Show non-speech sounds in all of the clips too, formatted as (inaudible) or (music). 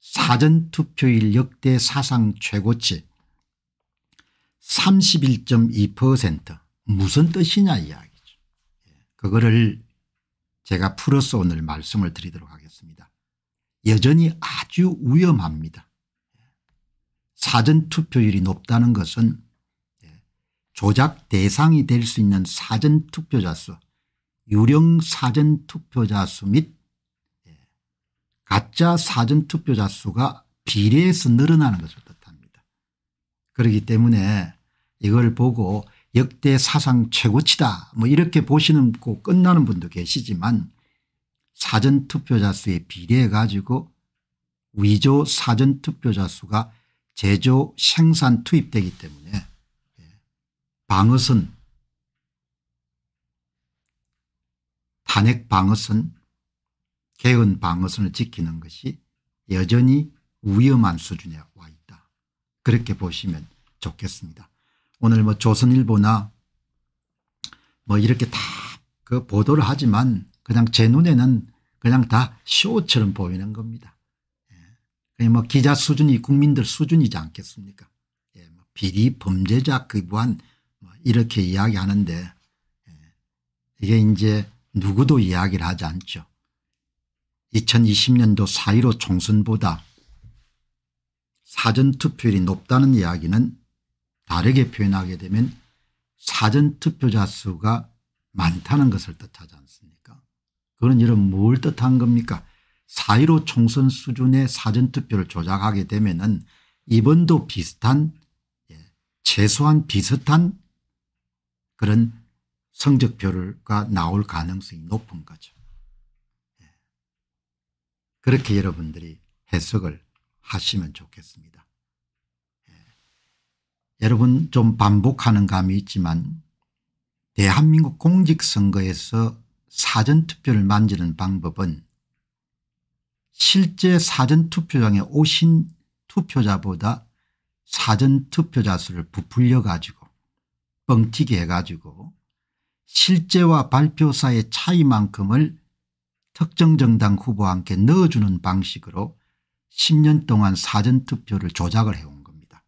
사전투표일 역대 사상 최고치 31.2% 무슨 뜻이냐 이야기죠. 예, 그거를 제가 풀어서 오늘 말씀을 드리도록 하겠습니다. 여전히 아주 위험합니다. 예, 사전투표율이 높다는 것은 예, 조작 대상이 될 수 있는 사전투표자 수, 유령 사전투표자 수및 가짜 사전투표자 수가 비례해서 늘어나는 것을 뜻합니다. 그렇기 때문에 이걸 보고 역대 사상 최고치다 뭐 이렇게 보시는 꼭 끝나는 분도 계시지만 사전투표자 수에 비례해 가지고 위조 사전투표자 수가 제조 생산 투입되기 때문에 예, 방어선 탄핵 방어선 개헌 방어선을 지키는 것이 여전히 위험한 수준에 와 있다. 그렇게 보시면 좋겠습니다. 오늘 뭐 조선일보나 뭐 이렇게 다 그 보도를 하지만 그냥 제 눈에는 그냥 다 쇼처럼 보이는 겁니다. 예. 뭐 기자 수준이 국민들 수준이지 않겠습니까? 예. 뭐 비리 범죄자 기한뭐 이렇게 이야기하는데 예. 이게 이제 누구도 이야기를 하지 않죠. 2020년도 4.15 총선보다 사전투표율이 높다는 이야기는 다르게 표현하게 되면 사전투표자 수가 많다는 것을 뜻하지 않습니까 그건 이런 뭘 뜻한 겁니까 4.15 총선 수준의 사전투표를 조작하게 되면 은 이번도 비슷한 예, 최소한 비슷한 그런 성적표가 나올 가능성이 높은 거죠. 그렇게 여러분들이 해석을 하시면 좋겠습니다. 예. 여러분 좀 반복하는 감이 있지만 대한민국 공직선거에서 사전투표를 만지는 방법은 실제 사전투표장에 오신 투표자보다 사전투표자 수를 부풀려 가지고 뻥튀기 해가지고 실제와 발표사의 차이만큼을 특정 정당 후보와 함께 넣어주는 방식으로 10년 동안 사전투표를 조작을 해온 겁니다.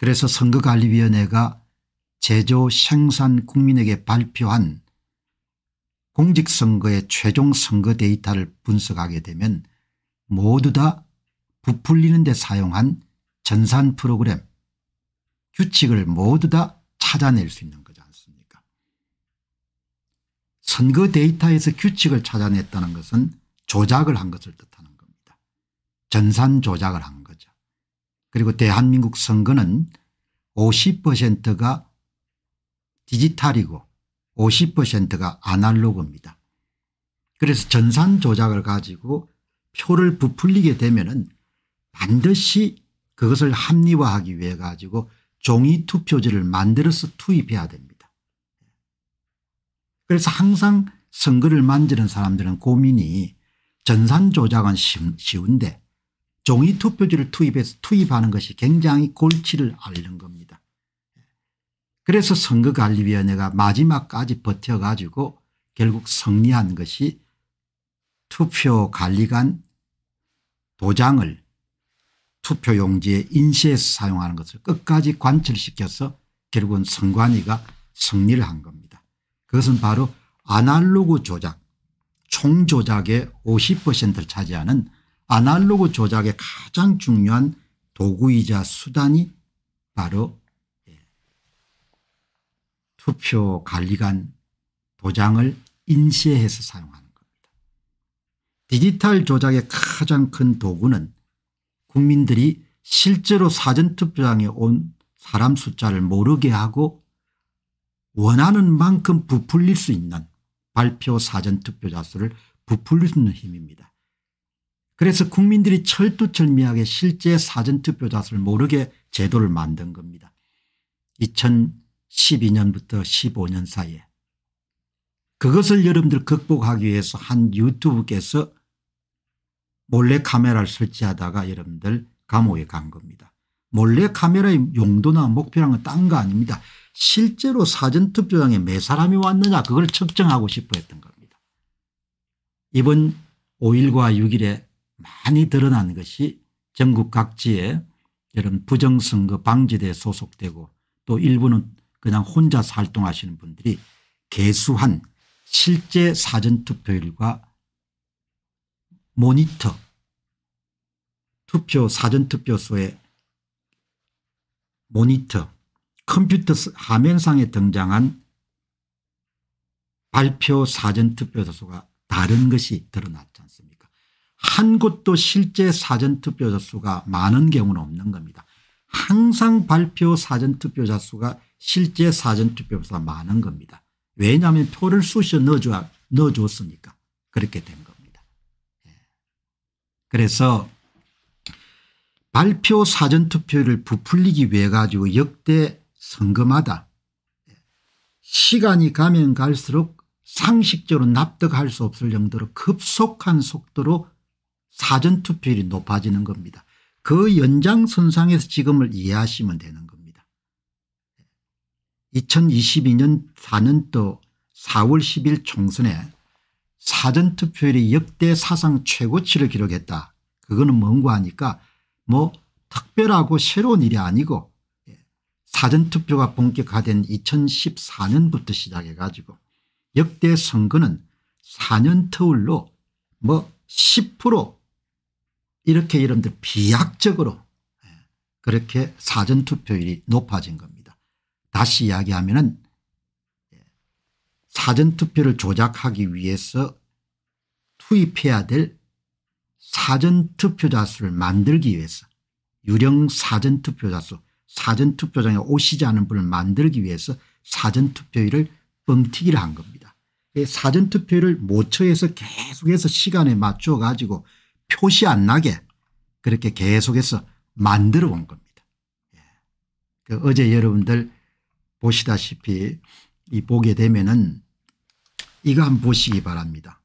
그래서 선거관리위원회가 제조 생산 국민에게 발표한 공직선거의 최종 선거 데이터를 분석하게 되면 모두 다 부풀리는 데 사용한 전산 프로그램 규칙을 모두 다 찾아낼 수 있는 선거 데이터에서 규칙을 찾아냈다는 것은 조작을 한 것을 뜻하는 겁니다. 전산 조작을 한 거죠. 그리고 대한민국 선거는 50%가 디지털이고 50%가 아날로그입니다. 그래서 전산 조작을 가지고 표를 부풀리게 되면은 반드시 그것을 합리화하기 위해 가지고 종이 투표지를 만들어서 투입해야 됩니다. 그래서 항상 선거를 만드는 사람들은 고민이 전산 조작은 쉬운데 종이 투표지를 투입해서 투입하는 것이 굉장히 골치를 앓는 겁니다. 그래서 선거관리위원회가 마지막까지 버텨가지고 결국 승리한 것이 투표관리관 도장을 투표용지에 인쇄해서 사용하는 것을 끝까지 관철시켜서 결국은 선관위가 승리를 한 겁니다. 그것은 바로 아날로그 조작 총 조작의 50%를 차지하는 아날로그 조작의 가장 중요한 도구이자 수단이 바로 예, 투표 관리관 도장을 인쇄해서 사용하는 겁니다. 디지털 조작의 가장 큰 도구는 국민들이 실제로 사전투표장에 온 사람 숫자를 모르게 하고 원하는 만큼 부풀릴 수 있는 발표 사전투표자 수를 부풀릴 수 있는 힘입니다. 그래서 국민들이 철두철미하게 실제 사전투표자 수를 모르게 제도를 만든 겁니다. 2012년부터 15년 사이에 그것을 여러분들 극복하기 위해서 한 유튜브께서 몰래 카메라를 설치하다가 여러분들 감옥에 간 겁니다. 몰래 카메라의 용도나 목표랑은 딴거 아닙니다. 실제로 사전투표장에 몇 사람이 왔느냐 그걸 측정하고 싶어 했던 겁니다. 이번 5일과 6일에 많이 드러난 것이 전국 각지에 이런 부정선거 방지대에 소속되고 또 일부는 그냥 혼자 서 활동하시는 분들이 개수한 실제 사전투표율과 모니터 투표 사전투표소의 모니터 컴퓨터 화면상에 등장한 발표 사전투표자수가 다른 것이 드러났지 않습니까 한 곳도 실제 사전투표자수가 많은 경우는 없는 겁니다. 항상 발표 사전투표자 수가 실제 사전투표보다 많은 겁니다. 왜냐하면 표를 쑤셔 넣어줬으니까 그렇게 된 겁니다. 예. 그래서 발표 사전투표를 부풀리기 위해 가지고 역대 성금하다. 시간이 가면 갈수록 상식적으로 납득할 수 없을 정도로 급속한 속도로 사전투표율이 높아지는 겁니다. 그 연장선상에서 지금을 이해하시면 되는 겁니다. 2022년 4년도 4월 10일 총선에 사전투표율이 역대 사상 최고치를 기록했다. 그거는 뭔고 하니까 뭐 특별하고 새로운 일이 아니고 사전투표가 본격화된 2014년부터 시작해 가지고 역대 선거는 4년 터울로 뭐 10% 이렇게 여러분들 비약적으로 예, 그렇게 사전투표율이 높아진 겁니다. 다시 이야기하면 은 예, 사전투표를 조작하기 위해서 투입해야 될 사전투표자 수를 만들기 위해서 유령 사전투표자 수 사전투표장에 오시지 않은 분을 만들기 위해서 사전투표율을 뻥튀기를 한 겁니다. 사전투표를 모처에서 계속해서 시간에 맞춰 가지고 표시 안 나게 그렇게 계속해서 만들어 온 겁니다. 예. 그 어제 여러분들 보시다시피 이 보게 되면은 이거 한번 보시기 바랍니다.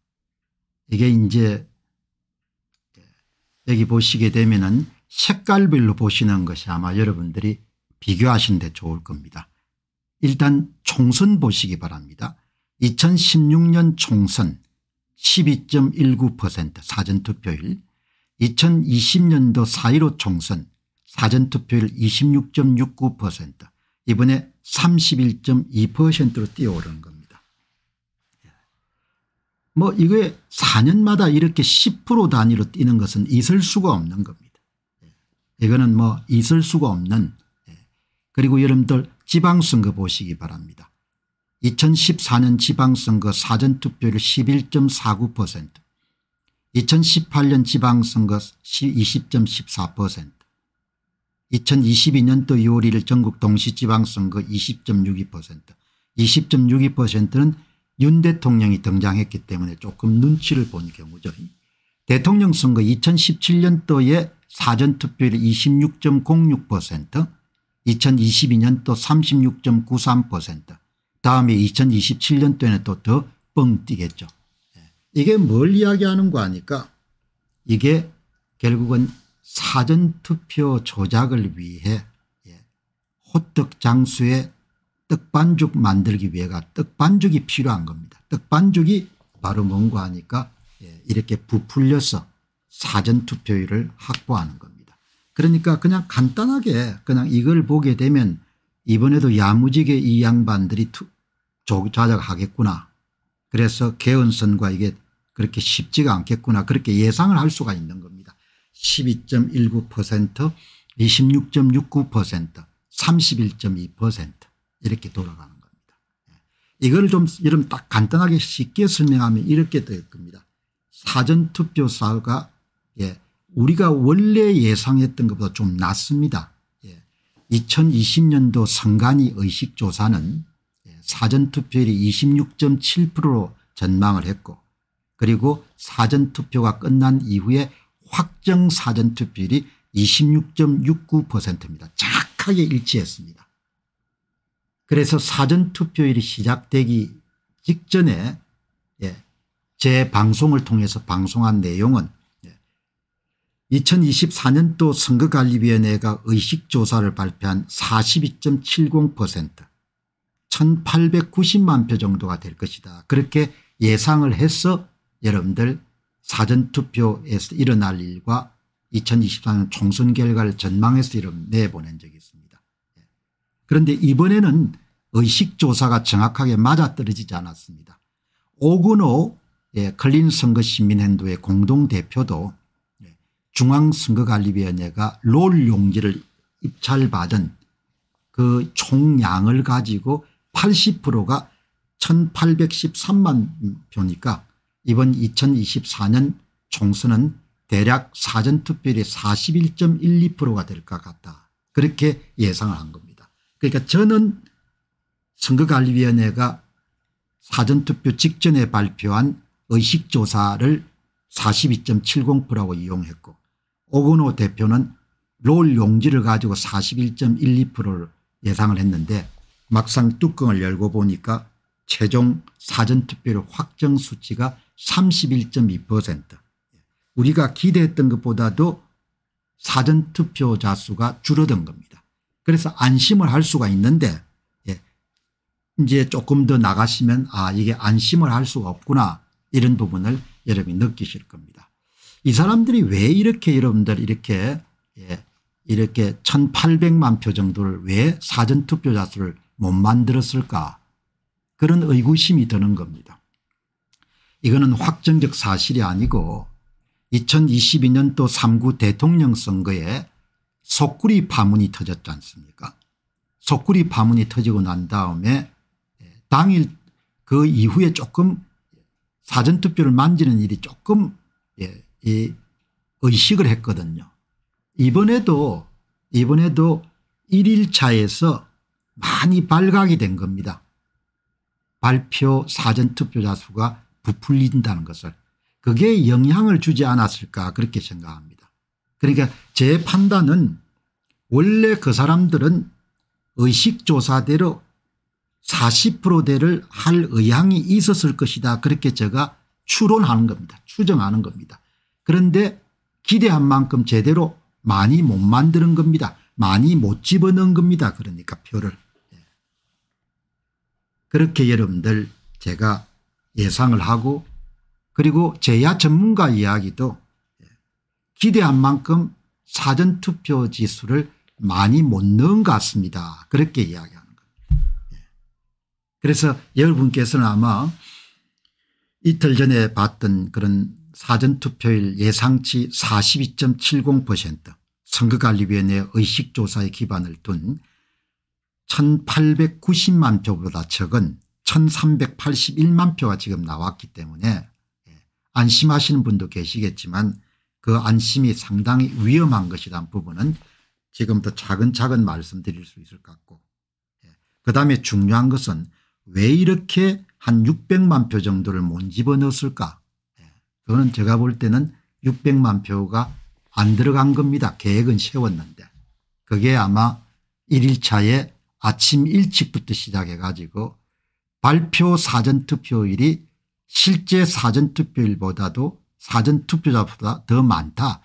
이게 이제 여기 보시게 되면은 색깔별로 보시는 것이 아마 여러분들이 비교하신 데 좋을 겁니다. 일단 총선 보시기 바랍니다. 2016년 총선 12.19% 사전투표율 2020년도 4.15 총선 사전투표율 26.69% 이번에 31.2%로 뛰어오른 겁니다. 예. 뭐 이게 4년마다 이렇게 10% 단위로 뛰는 것은 있을 수가 없는 겁니다. 이거는 뭐 있을 수가 없는 예. 그리고 여러분들 지방선거 보시기 바랍니다. 2014년 지방선거 사전투표율 11.49% 2018년 지방선거 20.14% 2022년도 2월 1일 전국 동시지방선거 20.62% 20.62%는 윤 대통령이 등장했기 때문에 조금 눈치를 본 경우죠. 대통령 선거 2017년도에 사전투표율 26.06% 2022년도 36.93% 다음에 2027년도에는 또 더 뻥 뛰겠죠. 예. 이게 뭘 이야기하는 거 아니까 이게 결국은 사전투표 조작을 위해 예, 호떡 장수의 떡반죽 만들기 위해가 떡반죽이 필요한 겁니다. 떡반죽이 바로 뭔가 하니까 예, 이렇게 부풀려서 사전투표율을 확보하는 겁니다. 그러니까 그냥 간단하게 그냥 이걸 보게 되면 이번에도 야무지게 이 양반들이 조작하겠구나. 그래서 개헌선과 이게 그렇게 쉽지가 않겠구나 그렇게 예상을 할 수가 있는 겁니다. 12.19% 26.69% 31.2% 이렇게 돌아가는 겁니다. 예. 이걸 좀 이름 딱 간단하게 쉽게 설명하면 이렇게 될 겁니다. 사전투표사가 예, 우리가 원래 예상했던 것보다 좀 낮습니다. 예, 2020년도 선관위 의식조사는 예, 사전투표율이 26.7%로 전망을 했고 그리고 사전투표가 끝난 이후에 확정 사전투표율이 26.69%입니다. 착하게 일치했습니다. 그래서 사전투표율이 시작되기 직전에 제 방송을 통해서 방송한 내용은 2024년도 예, 선거관리위원회가 의식조사를 발표한 42.70% 1890만 표 정도가 될 것이다. 그렇게 예상을 해서 여러분들 사전투표에서 일어날 일과 2024년 총선 결과를 전망해서 이름 내보낸 적이 있습니다. 예. 그런데 이번에는 의식조사가 정확하게 맞아떨어지지 않았습니다. 오근호 예, 클린 선거 시민행도의 공동대표도 예, 중앙선거관리위원회가 롤 용지를 입찰받은 그 총량을 가지고 80%가 1813만 표니까 이번 2024년 총선은 대략 사전투표율이 41.12%가 될 것 같다. 그렇게 예상을 한 겁니다. 그러니까 저는 선거관리위원회가 사전투표 직전에 발표한 의식조사를 42.70%라고 이용했고 오근호 대표는 롤 용지를 가지고 41.12%를 예상을 했는데 막상 뚜껑을 열고 보니까 최종 사전투표율 확정 수치가 31.2% 우리가 기대했던 것보다도 사전투표자 수가 줄어든 겁니다. 그래서 안심을 할 수가 있는데 예, 이제 조금 더 나가시면 아 이게 안심을 할 수가 없구나 이런 부분을 여러분이 느끼실 겁니다. 이 사람들이 왜 이렇게 여러분들 이렇게 예, 이렇게 1800만 표 정도를 왜 사전투표자 수를 못 만들었을까 그런 의구심이 드는 겁니다. 이거는 확정적 사실이 아니고 2022년도 3구 대통령 선거에 속구리 파문이 터졌지 않습니까 속구리 파문이 터지고 난 다음에 예, 당일 그 이후에 조금 사전투표를 만지는 일이 조금 예, 예, 의식을 했거든요. 이번에도 이번에도 1일차에서 많이 발각이 된 겁니다. 발표 사전투표자 수가 부풀린다는 것을 그게 영향을 주지 않았을까 그렇게 생각합니다. 그러니까 제 판단은 원래 그 사람들은 의식조사대로 40%대를 할 의향이 있었을 것이다 그렇게 제가 추론하는 겁니다. 추정하는 겁니다. 그런데 기대한 만큼 제대로 많이 못 만드는 겁니다. 많이 못 집어넣은 겁니다. 그러니까 표를. 예. 그렇게 여러분들 제가 예상을 하고 그리고 제야 전문가 이야기도 기대한 만큼 사전투표 지수를 많이 못 넣은 것 같습니다. 그렇게 이야기합니다. 그래서 여러분께서는 아마 이틀 전에 봤던 그런 사전투표일 예상치 42.70% 선거관리위원회 의식조사에 기반을 둔 1890만 표보다 적은 1381만 표가 지금 나왔기 때문에 예, 안심하시는 분도 계시겠지만 그 안심이 상당히 위험한 것이란 부분은 지금부터 차근차근 말씀드릴 수 있을 것 같고 예, 그 다음에 중요한 것은 왜 이렇게 한 600만 표 정도를 못 집어넣었을까 예, 그거는 제가 볼 때는 600만 표가 안 들어간 겁니다. 계획은 세웠는데 그게 아마 1일차에 아침 일찍부터 시작해 가지고 발표 사전투표율이 실제 사전투표율보다도 사전투표자보다 더 많다.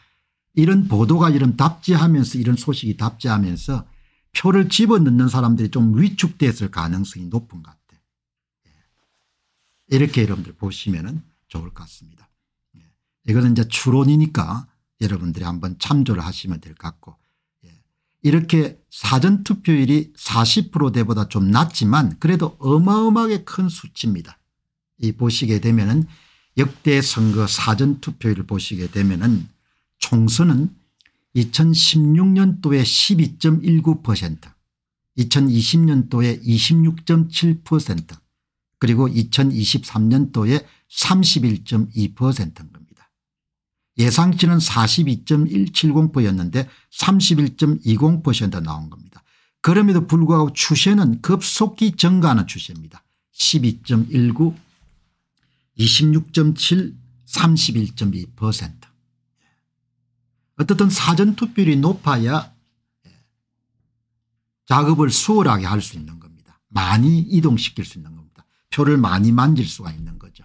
이런 보도가 이런 답지하면서 이런 소식이 답지하면서 표를 집어넣는 사람들이 좀 위축됐을 가능성이 높은 것 같아요. 이렇게 여러분들 보시면 좋을 것 같습니다. 예. 이거는 이제 추론이니까 여러분들이 한번 참조를 하시면 될 것 같고 예. 이렇게 사전투표율이 40%대보다 좀 낮지만 그래도 어마어마하게 큰 수치입니다. 이 보시게 되면 은 역대 선거 사전투표율을 보시게 되면 은 총선은 2016년도에 12.19% 2020년도에 그리고 2023년도에 31.2%인 겁니다. 예상치는 42.170%였는데 31.20% 나온 겁니다. 그럼에도 불구하고 추세는 급속히 증가하는 추세입니다. 12.19 26.7 31.2% 어떻든 사전투표율이 높아야 예, 작업을 수월하게 할 수 있는 겁니다. 많이 이동시킬 수 있는 표를 많이 만질 수가 있는 거죠.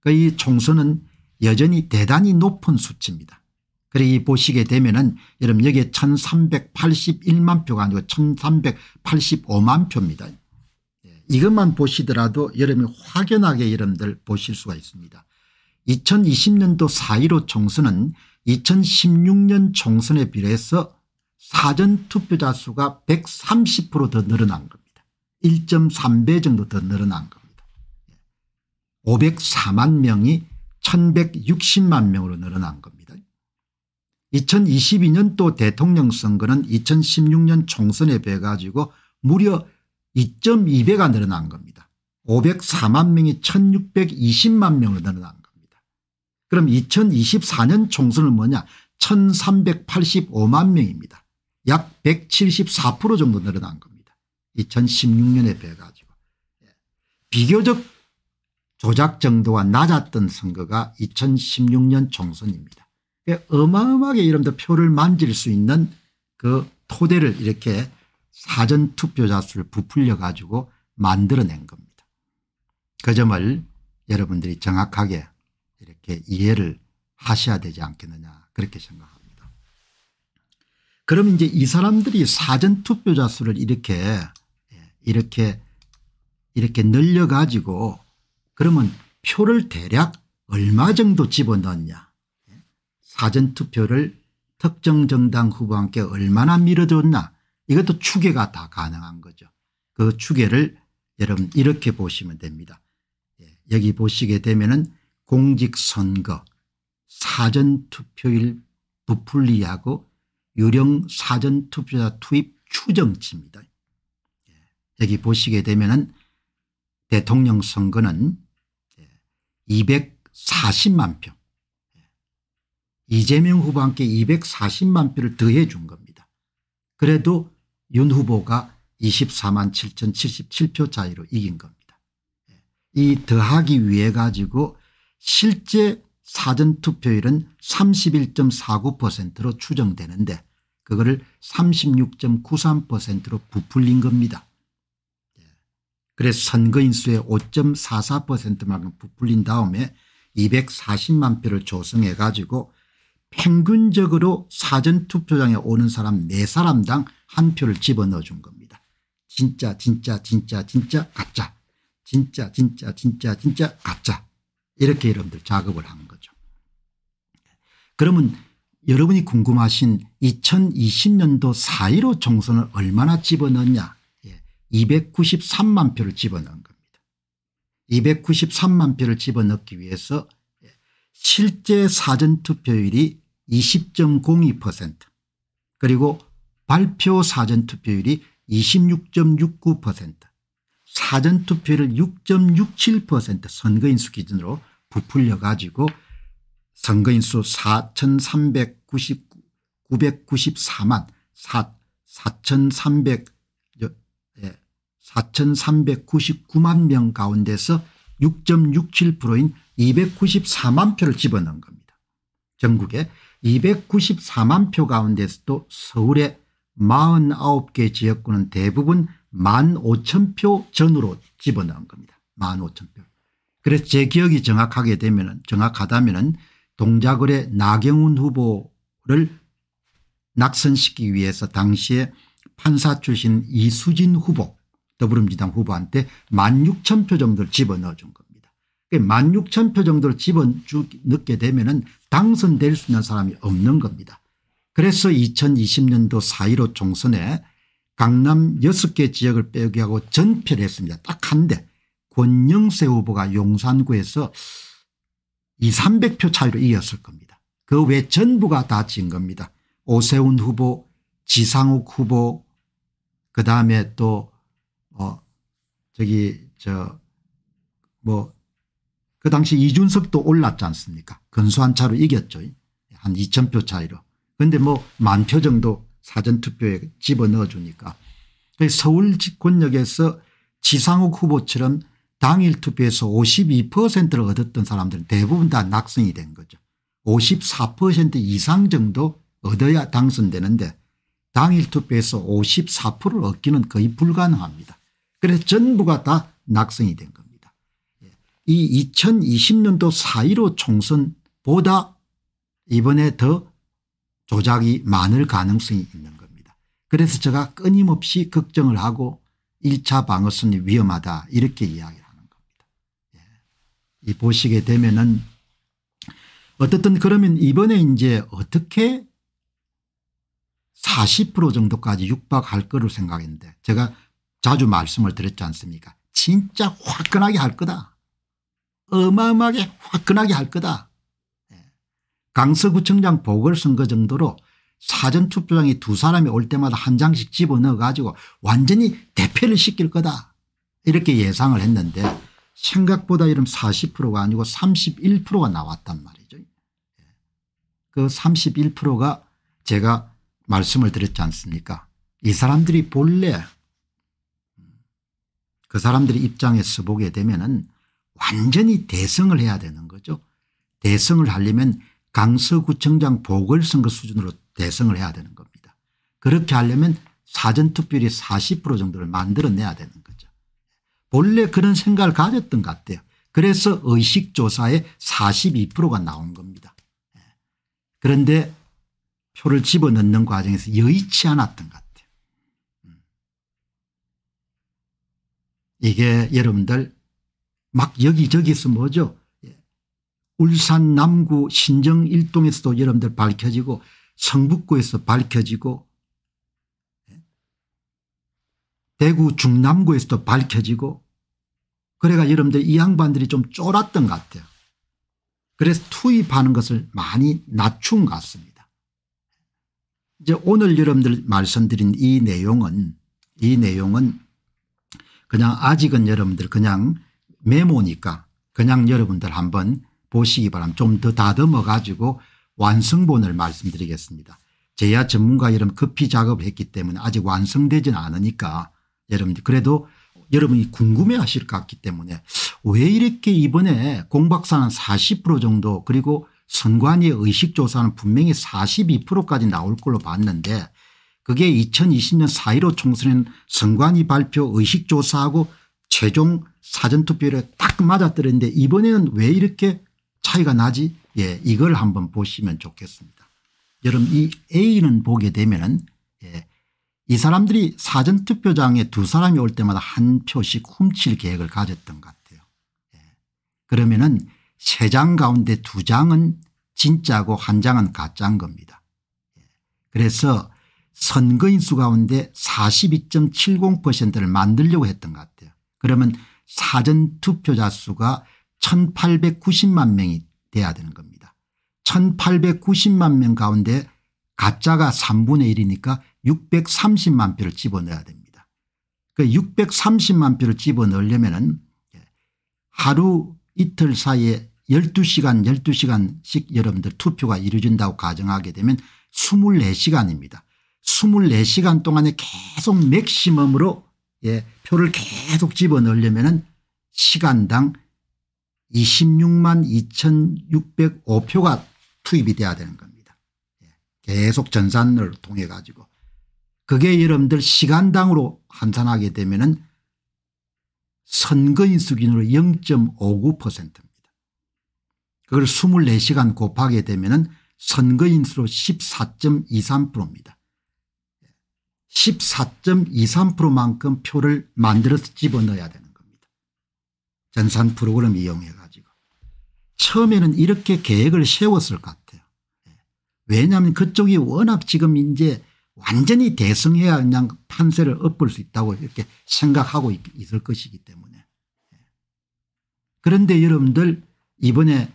그 이 총수는 여전히 대단히 높은 수치입니다. 그래 보시게 되면은 여러분 여기에 1381만 표가 아니고 1385만 표입니다. 예, 이것만 보시더라도 여러분이 확연하게 여러분들 보실 수가 있습니다. 2020년도 4.15 총선은 2016년 총선에 비해서 사전투표자 수가 130%더 늘어난 겁니다. 1.3배 정도 더 늘어난 겁니다. 504만 명이 1160만 명으로 늘어난 겁니다. 2022년도 대통령 선거는 2016년 총선에 비해 가지고 무려 2.2배가 늘어난 겁니다. 504만 명이 1620만 명으로 늘어난 겁니다. 그럼 2024년 총선은 뭐냐 1385만 명입니다. 약 174% 정도 늘어난 겁니다. 2016년에 배가지고 예. 비교적 조작 정도가 낮았던 선거가 2016년 총선입니다. 예, 어마어마하게 이름도 표를 만질 수 있는 그 토대를 이렇게 사전 투표자 수를 부풀려 가지고 만들어낸 겁니다. 그 점을 여러분들이 정확하게 이렇게 이해를 하셔야 되지 않겠느냐 그렇게 생각합니다. 그럼 이제 이 사람들이 사전 투표자 수를 이렇게 이렇게 이렇게 늘려 가지고 그러면 표를 대략 얼마 정도 집어넣냐 사전투표를 특정 정당 후보한테 얼마나 밀어줬나 이것도 추계가 다 가능한 거죠. 그 추계를 여러분 이렇게 보시면 됩니다. 예, 여기 보시게 되면 은 공직선거 사전투표일 부풀리하고 유령 사전투표자 투입 추정치입니다. 여기 보시게 되면은 대통령 선거는 240만 표 이재명 후보와 함께 240만 표를 더해 준 겁니다. 그래도 윤 후보가 24만 7,077표 차이로 이긴 겁니다. 이 더하기 위해 가지고 실제 사전투표율은 31.49%로 추정되는데 그거를 36.93%로 부풀린 겁니다. 그래서 선거인수의 5.44%만 부풀린 다음에 240만 표를 조성해 가지고 평균적으로 사전투표장에 오는 사람 4사람당 한 표를 집어넣어 준 겁니다. 진짜 진짜 진짜 진짜 가짜 진짜 진짜 진짜 진짜 가짜 이렇게 여러분들 작업을 한 거죠. 그러면 여러분이 궁금하신 2020년도 4.15 총선을 얼마나 집어넣냐 293만 표를 집어넣은 겁니다. 293만 표를 집어넣기 위해서 실제 사전투표율이 20.02% 그리고 발표 사전투표율이 26.69% 사전투표를 6.67% 선거인수 기준으로 부풀려 가지고 선거인수 4,394만 4,300 4,399만 명 가운데서 6.67%인 294만 표를 집어넣은 겁니다. 전국에 294만 표 가운데서도 서울의 49개 지역구는 대부분 1만 0 0표 전으로 집어넣은 겁니다. 1만 0 0 표. 그래서 제 기억이 정확하게 되면정확하다면 동작을의 나경훈 후보를 낙선시키기 위해서 당시에 판사 출신 이수진 후보 더불어민주당 후보한테 16,000표 정도를 집어넣어준 겁니다. 16,000표 정도를 집어넣게 되면 당선될 수 있는 사람이 없는 겁니다. 그래서 2020년도 4.15 총선에 강남 6개 지역을 빼기 하고 전패를 했습니다. 딱 한 대. 권영세 후보가 용산구에서 2, 300표 차이로 이겼을 겁니다. 그 외 전부가 다 진 겁니다. 오세훈 후보, 지상욱 후보, 그 다음에 또 어, 저기, 저, 뭐, 그 당시 이준석도 올랐지 않습니까? 근소한 차로 이겼죠. 한 2,000표 차이로. 그런데 뭐 만 표 정도 사전투표에 집어넣어 주니까 그 서울 권역에서 지상욱 후보처럼 당일 투표에서 52%를 얻었던 사람들은 대부분 다 낙선이 된 거죠. 54% 이상 정도 얻어야 당선되는데 당일 투표에서 54%를 얻기는 거의 불가능합니다. 그래서 전부가 다 낙선이 된 겁니다. 예. 이 2020년도 4.15 총선보다 이번에 더 조작이 많을 가능성이 있는 겁니다. 그래서 제가 끊임없이 걱정을 하고 1차 방어선이 위험하다 이렇게 이야기를 하는 겁니다. 예. 이 보시게 되면은 어떻든 그러면 이번에 이제 어떻게 40% 정도까지 육박할 거를 생각했는데 제가 자주 말씀을 드렸지 않습니까 진짜 화끈하게 할 거다. 어마어마하게 화끈하게 할 거다. 예. 강서구청장 보궐선거 정도로 사전투표장에 두 사람이 올 때마다 한 장씩 집어넣어 가지고 완전히 대패를 시킬 거다 이렇게 예상을 했는데 생각보다 이런 40%가 아니고 31%가 나왔단 말이죠. 예. 그 31%가 제가 말씀을 드렸지 않습니까 이 사람들이 본래 그 사람들의 입장에서 보게 되면은 완전히 대성을 해야 되는 거죠. 대성을 하려면 강서구청장 보궐선거 수준으로 대성을 해야 되는 겁니다. 그렇게 하려면 사전투표율이 40% 정도를 만들어내야 되는 거죠. 본래 그런 생각을 가졌던 것 같아요. 그래서 의식조사에 42%가 나온 겁니다. 예. 그런데 표를 집어넣는 과정에서 여의치 않았던 것 같아요. 이게 여러분들 막 여기저기서 뭐죠 울산 남구 신정 일동에서도 여러분들 밝혀지고 성북구에서 밝혀지고 대구 중남구에서도 밝혀지고 그래가 여러분들 이 양반들이 좀 쫄았던 것 같아요. 그래서 투입하는 것을 많이 낮춘 것 같습니다. 이제 오늘 여러분들 말씀드린 이 내용은 이 내용은 그냥 아직은 여러분들 그냥 메모니까 그냥 여러분들 한번 보시기 바랍니다. 좀 더 다듬어 가지고 완성본을 말씀드리겠습니다. 제야 전문가 여러분 급히 작업했기 을 때문에 아직 완성되진 않으니까 여러분들 그래도 여러분이 궁금해 하실 것 같기 때문에 왜 이렇게 이번에 공박사는 40% 정도 그리고 선관위의 의식조사는 분명히 42%까지 나올 걸로 봤는데 그게 2020년 4.15 총선엔 선관위 발표 의식조사하고 최종 사전투표율에 딱맞아떨어는데 이번에는 왜 이렇게 차이가 나지 예 이걸 한번 보시면 좋겠습니다. 여러분 이 A는 보게 되면 은이 예, 사람들이 사전투표장에 두 사람이 올 때마다 한 표씩 훔칠 계획을 가졌던 것 같아요. 예, 그러면 은세 장 가운데 두 장은 진짜고 한 장은 가짜인 겁니다. 예, 그래서 선거인 수 가운데 42.70%를 만들려고 했던 것 같아요. 그러면 사전투표자 수가 1890만 명이 돼야 되는 겁니다. 1890만 명 가운데 가짜가 3분의 1이니까 630만 표를 집어넣어야 됩니다. 그 630만 표를 집어넣으려면 하루 이틀 사이에 12시간 12시간씩 여러분들 투표가 이루어진다고 가정하게 되면 24시간입니다. 24시간 동안에 계속 맥시멈으로 예, 표를 계속 집어넣으려면 시간당 26만 2605표가 투입이 돼야 되는 겁니다. 예, 계속 전산을 통해 가지고 그게 여러분들 시간당으로 환산하게 되면 선거인 수준으로 0.59%입니다. 그걸 24시간 곱하게 되면 선거인수로 14.23%입니다. 14.23%만큼 표를 만들어서 집어넣어야 되는 겁니다. 전산 프로그램 이용해 가지고. 처음에는 이렇게 계획을 세웠을 것 같아요. 예. 왜냐하면 그쪽이 워낙 지금 이제 완전히 대승해야 그냥 판세를 엎을 수 있다고 이렇게 생각하고 있을 것이기 때문에. 예. 그런데 여러분들 이번에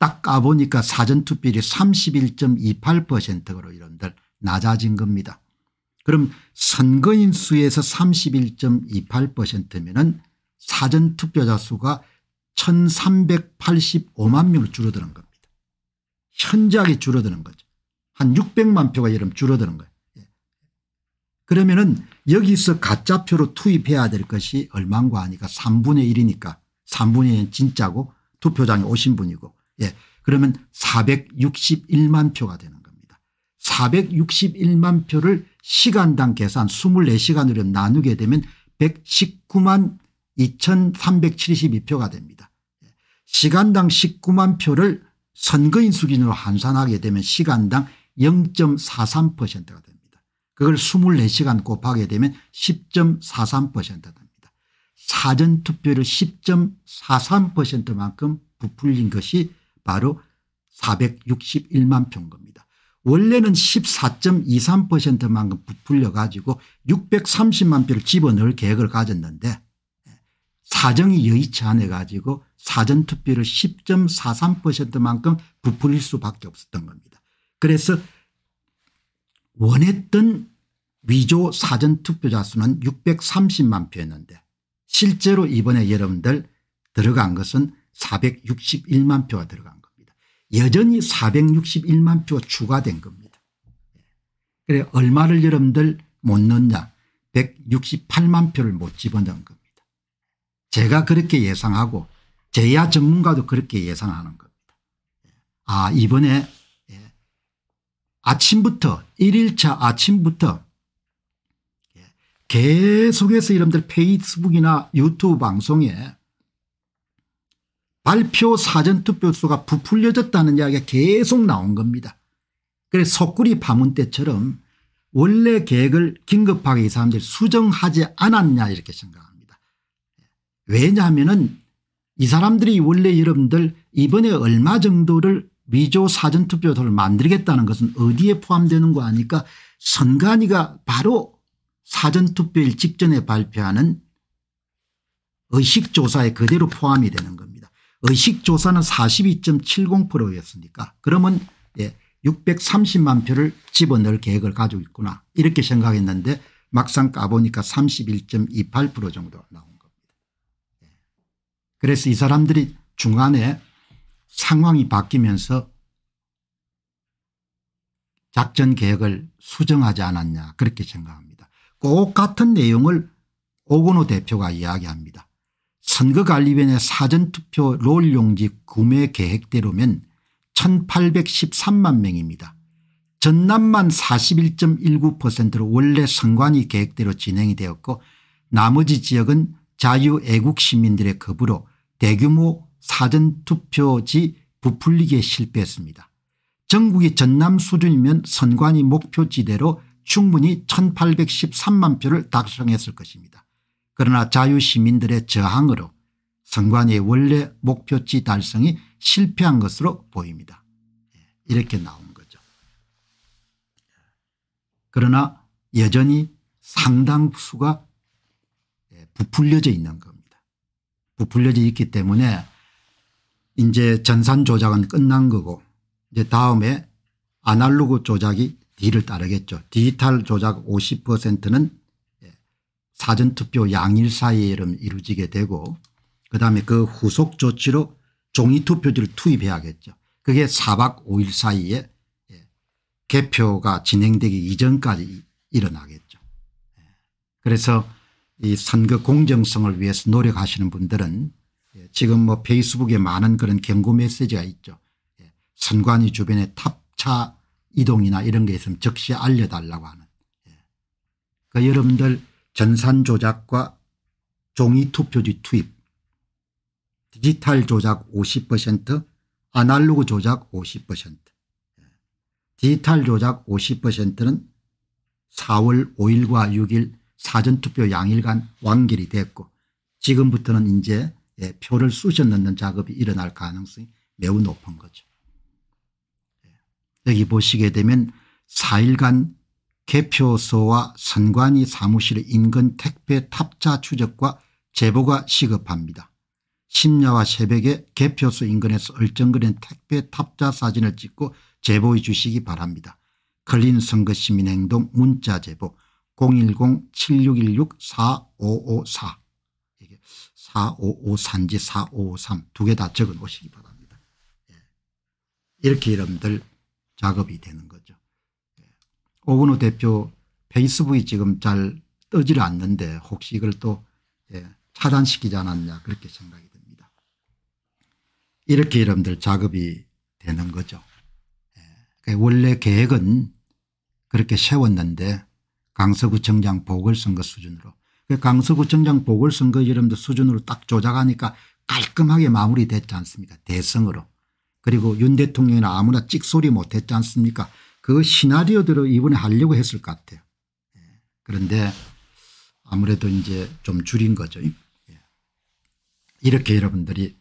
딱 까보니까 사전투표율이 31.28%로 이런들 낮아진 겁니다. 그럼 선거인 수에서 3 1 2 8면 사전투표자 수가 1385만 명을 줄어드는 겁니다. 현저하게 줄어드는 거죠. 한 600만 표가 여름 줄어드는 거예요. 예. 그러면 은 여기서 가짜표로 투입해야 될 것이 얼마인가 하니까 3분의 1이니까 3분의 1은 진짜고 투표장에 오신 분이고 예. 그러면 461만 표가 되는 겁니다. 461만 표를 시간당 계산 24시간으로 나누게 되면 119만 2372표가 됩니다. 시간당 19만 표를 선거인 수준으로 환산하게 되면 시간당 0.43%가 됩니다. 그걸 24시간 곱하게 되면 10.43% 됩니다. 사전투표를 10.43%만큼 부풀린 것이 바로 461만 표인 겁니다. 원래는 14.23%만 부풀려 가지고 630만 표를 집어넣을 계획을 가졌는데 사정이 여의치 않아 가지고 사전투표를 10.43%만큼 부풀릴 수밖에 없었던 겁니다. 그래서 원했던 위조 사전투표자 수는 630만 표였는데 실제로 이번에 여러분들 들어간 것은 461만 표가 들어간 겁니다. 여전히 461만 표 추가된 겁니다. 그래 얼마를 여러분들 못 넣냐 168만 표를 못 집어넣은 겁니다. 제가 그렇게 예상하고 제야 전문가도 그렇게 예상하는 겁니다. 아 이번에 예, 아침부터 1일차 아침부터 예, 계속해서 여러분들 페이스북이나 유튜브 방송에 발표 사전투표수가 부풀려졌다는 이야기가 계속 나온 겁니다. 그래서 석굴이 파문 때처럼 원래 계획을 긴급하게 이 사람들이 수정하지 않았냐 이렇게 생각합니다. 왜냐하면 이 사람들이 원래 여러분들 이번에 얼마 정도를 위조 사전투표소를 만들겠다는 것은 어디에 포함되는 거 아니까 선관위가 바로 사전투표일 직전에 발표하는 의식조사에 그대로 포함이 되는 겁니다. 의식조사는 42.70%였으니까 그러면 예, 630만 표를 집어넣을 계획을 가지고 있구나 이렇게 생각했는데 막상 까보니까 31.28% 정도 나온 겁니다. 예. 그래서 이 사람들이 중간에 상황이 바뀌면서 작전 계획을 수정하지 않았냐 그렇게 생각합니다. 꼭 같은 내용을 오건호 대표가 이야기합니다. 선거관리위원회 사전투표 롤용지 구매 계획대로면 1813만 명입니다. 전남만 41.19%로 원래 선관위 계획대로 진행이 되었고 나머지 지역은 자유애국 시민들의 거부로 대규모 사전투표지 부풀리기에 실패했습니다. 전국이 전남 수준이면 선관위 목표지대로 충분히 1813만 표를 달성했을 것입니다. 그러나 자유시민들의 저항으로 선관위의 원래 목표치 달성이 실패한 것으로 보입니다. 예, 이렇게 나온 거죠. 그러나 여전히 상당수가 예, 부풀려져 있는 겁니다. 부풀려져 있기 때문에 이제 전산 조작은 끝난 거고 이제 다음에 아날로그 조작이 뒤를 따르겠죠. 디지털 조작 50%는 사전투표 양일 사이에 이루어지게 되고 그다음에 그 후속 조치로 종이투표지를 투입해야겠죠. 그게 4박 5일 사이에 예, 개표가 진행되기 이전까지 일어나겠죠. 예. 그래서 이 선거 공정성을 위해서 노력하시는 분들은 예, 지금 뭐 페이스북에 많은 그런 경고 메시지가 있죠. 선관위 주변에 탑차 이동이나 이런 게 있으면 즉시 알려달라고 하는. 그 여러분들 전산 조작과 종이 투표지 투입, 디지털 조작 50%, 아날로그 조작 50%, 디지털 조작 50%는 4월 5일과 6일 사전투표 양일간 완결이 됐고 지금부터는 이제 예, 표를 쑤셔 넣는 작업이 일어날 가능성이 매우 높은 거죠. 예. 여기 보시게 되면 4일간 개표소와 선관위 사무실 인근 택배 탑자 추적과 제보가 시급합니다. 심야와 새벽에 개표소 인근에서 얼쩡거리 택배 탑자 사진을 찍고 제보해 주시기 바랍니다. 걸린 선거 시민행동 문자 제보 010-7616-4554 4554인지 4553두 개 다 적어 놓으시기 바랍니다. 예. 이렇게 여러분들 작업이 되는 거죠. 오근호 대표 페이스북이 지금 잘뜨질 않는데 혹시 이걸 또 예, 차단시키지 않았냐 그렇게 생각이 듭니다. 이렇게 여러분들 작업이 되는 거죠. 예, 그 원래 계획은 그렇게 세웠는데 강서구청장 보궐선거 수준으로 그 강서구청장 보궐선거 여러분들 수준으로 딱 조작하니까 깔끔하게 마무리됐지 않습니까 대성으로 그리고 윤 대통령이나 아무나 찍소리 못했지 않습니까 그 시나리오대로 이번에 하려고 했을 것 같아요. 예. 그런데 아무래도 이제 좀 줄인 거죠. 예. 이렇게 여러분들이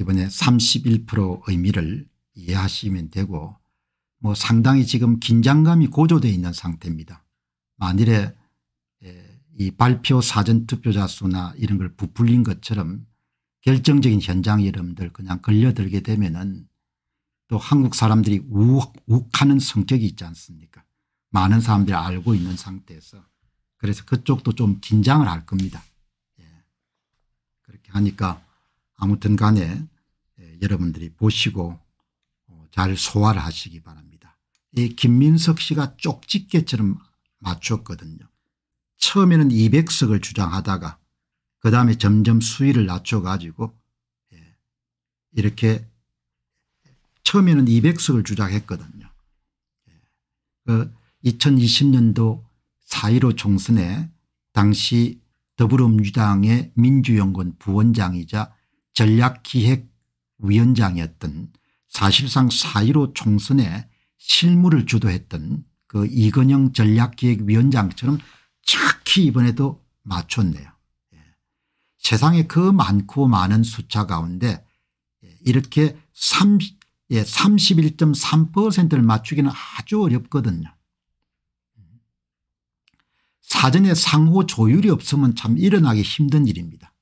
이번에 31% 의미를 이해하시면 되고 뭐 상당히 지금 긴장감이 고조되어 있는 상태입니다. 만일에 예, 이 발표 사전투표자 수나 이런 걸 부풀린 것처럼 결정적인 현장 여러분들 그냥 걸려들게 되면은 또 한국 사람들이 우욱, 하는 성격이 있지 않습니까 많은 사람들이 알고 있는 상태에서 그래서 그쪽도 좀 긴장을 할 겁니다. 예. 그렇게 하니까 아무튼 간에 예, 여러분들이 보시고 어, 잘 소화를 하시기 바랍니다. 이 김민석 씨가 쪽집게처럼 맞췄거든요. 처음에는 200석을 주장하다가 그 다음에 점점 수위를 낮춰 가지고 예, 이렇게 처음에는 200석을 주장했거든요. 그 2020년도 4.15 총선에 당시 더불어민주당의 민주연구원 부원장이자 전략기획위원장이었던 사실상 4.15 총선에 실무를 주도했던 그 이건영 전략기획위원장처럼 착히 이번에도 맞췄네요. 예. 세상에 그 많고 많은 숫자 가운데 이렇게 30, 예, 31.3%를 맞추기는 아주 어렵거든요. 사전에 상호 조율이 없으면 참 일어나기 힘든 일입니다.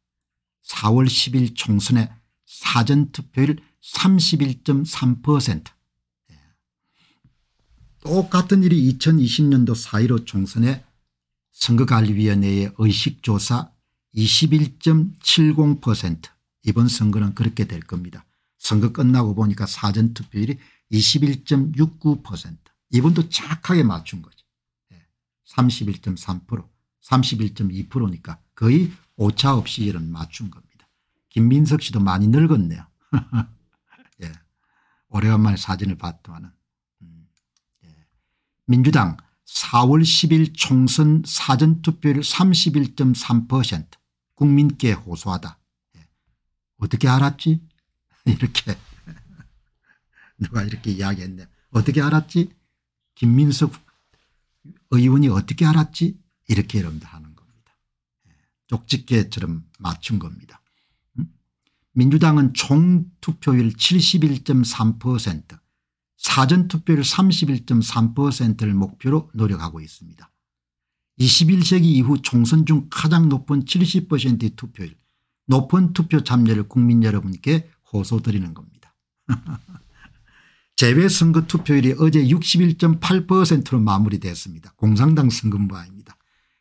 4월 10일 총선에 사전투표율 31.3% 예. 똑같은 일이 2020년도 4.15 총선에 선거관리위원회의 의식조사 21.70% 이번 선거는 그렇게 될 겁니다. 선거 끝나고 보니까 사전투표율이 21.69% 이분도 착하게 맞춘 거죠. 31.3% 예. 31.2%니까 거의 오차 없이 이런 맞춘 겁니다. 김민석 씨도 많이 늙었네요. (laughs) 예. 오래간만에 사진을 봤더만은 음. 예. 민주당 4월 10일 총선 사전투표율 31.3% 국민께 호소하다. 예. 어떻게 알았지? (laughs) 이렇게 (laughs) 누가 이렇게 이야기했네. 어떻게 알았지? 김민석 의원이 어떻게 알았지? 이렇게 여러분들 하는 겁니다. 예, 쪽집게처럼 맞춘 겁니다. 음? 민주당은 총 투표율 71.3% 사전투표율 31.3%를 목표로 노력하고 있습니다. 21세기 이후 총선 중 가장 높은 70%의 투표율 높은 투표 참여를 국민 여러분께 고소드리는 겁니다. (laughs) 재외선거 투표율이 어제 61.8%로 마무리됐습니다. 공산당 선거무입니다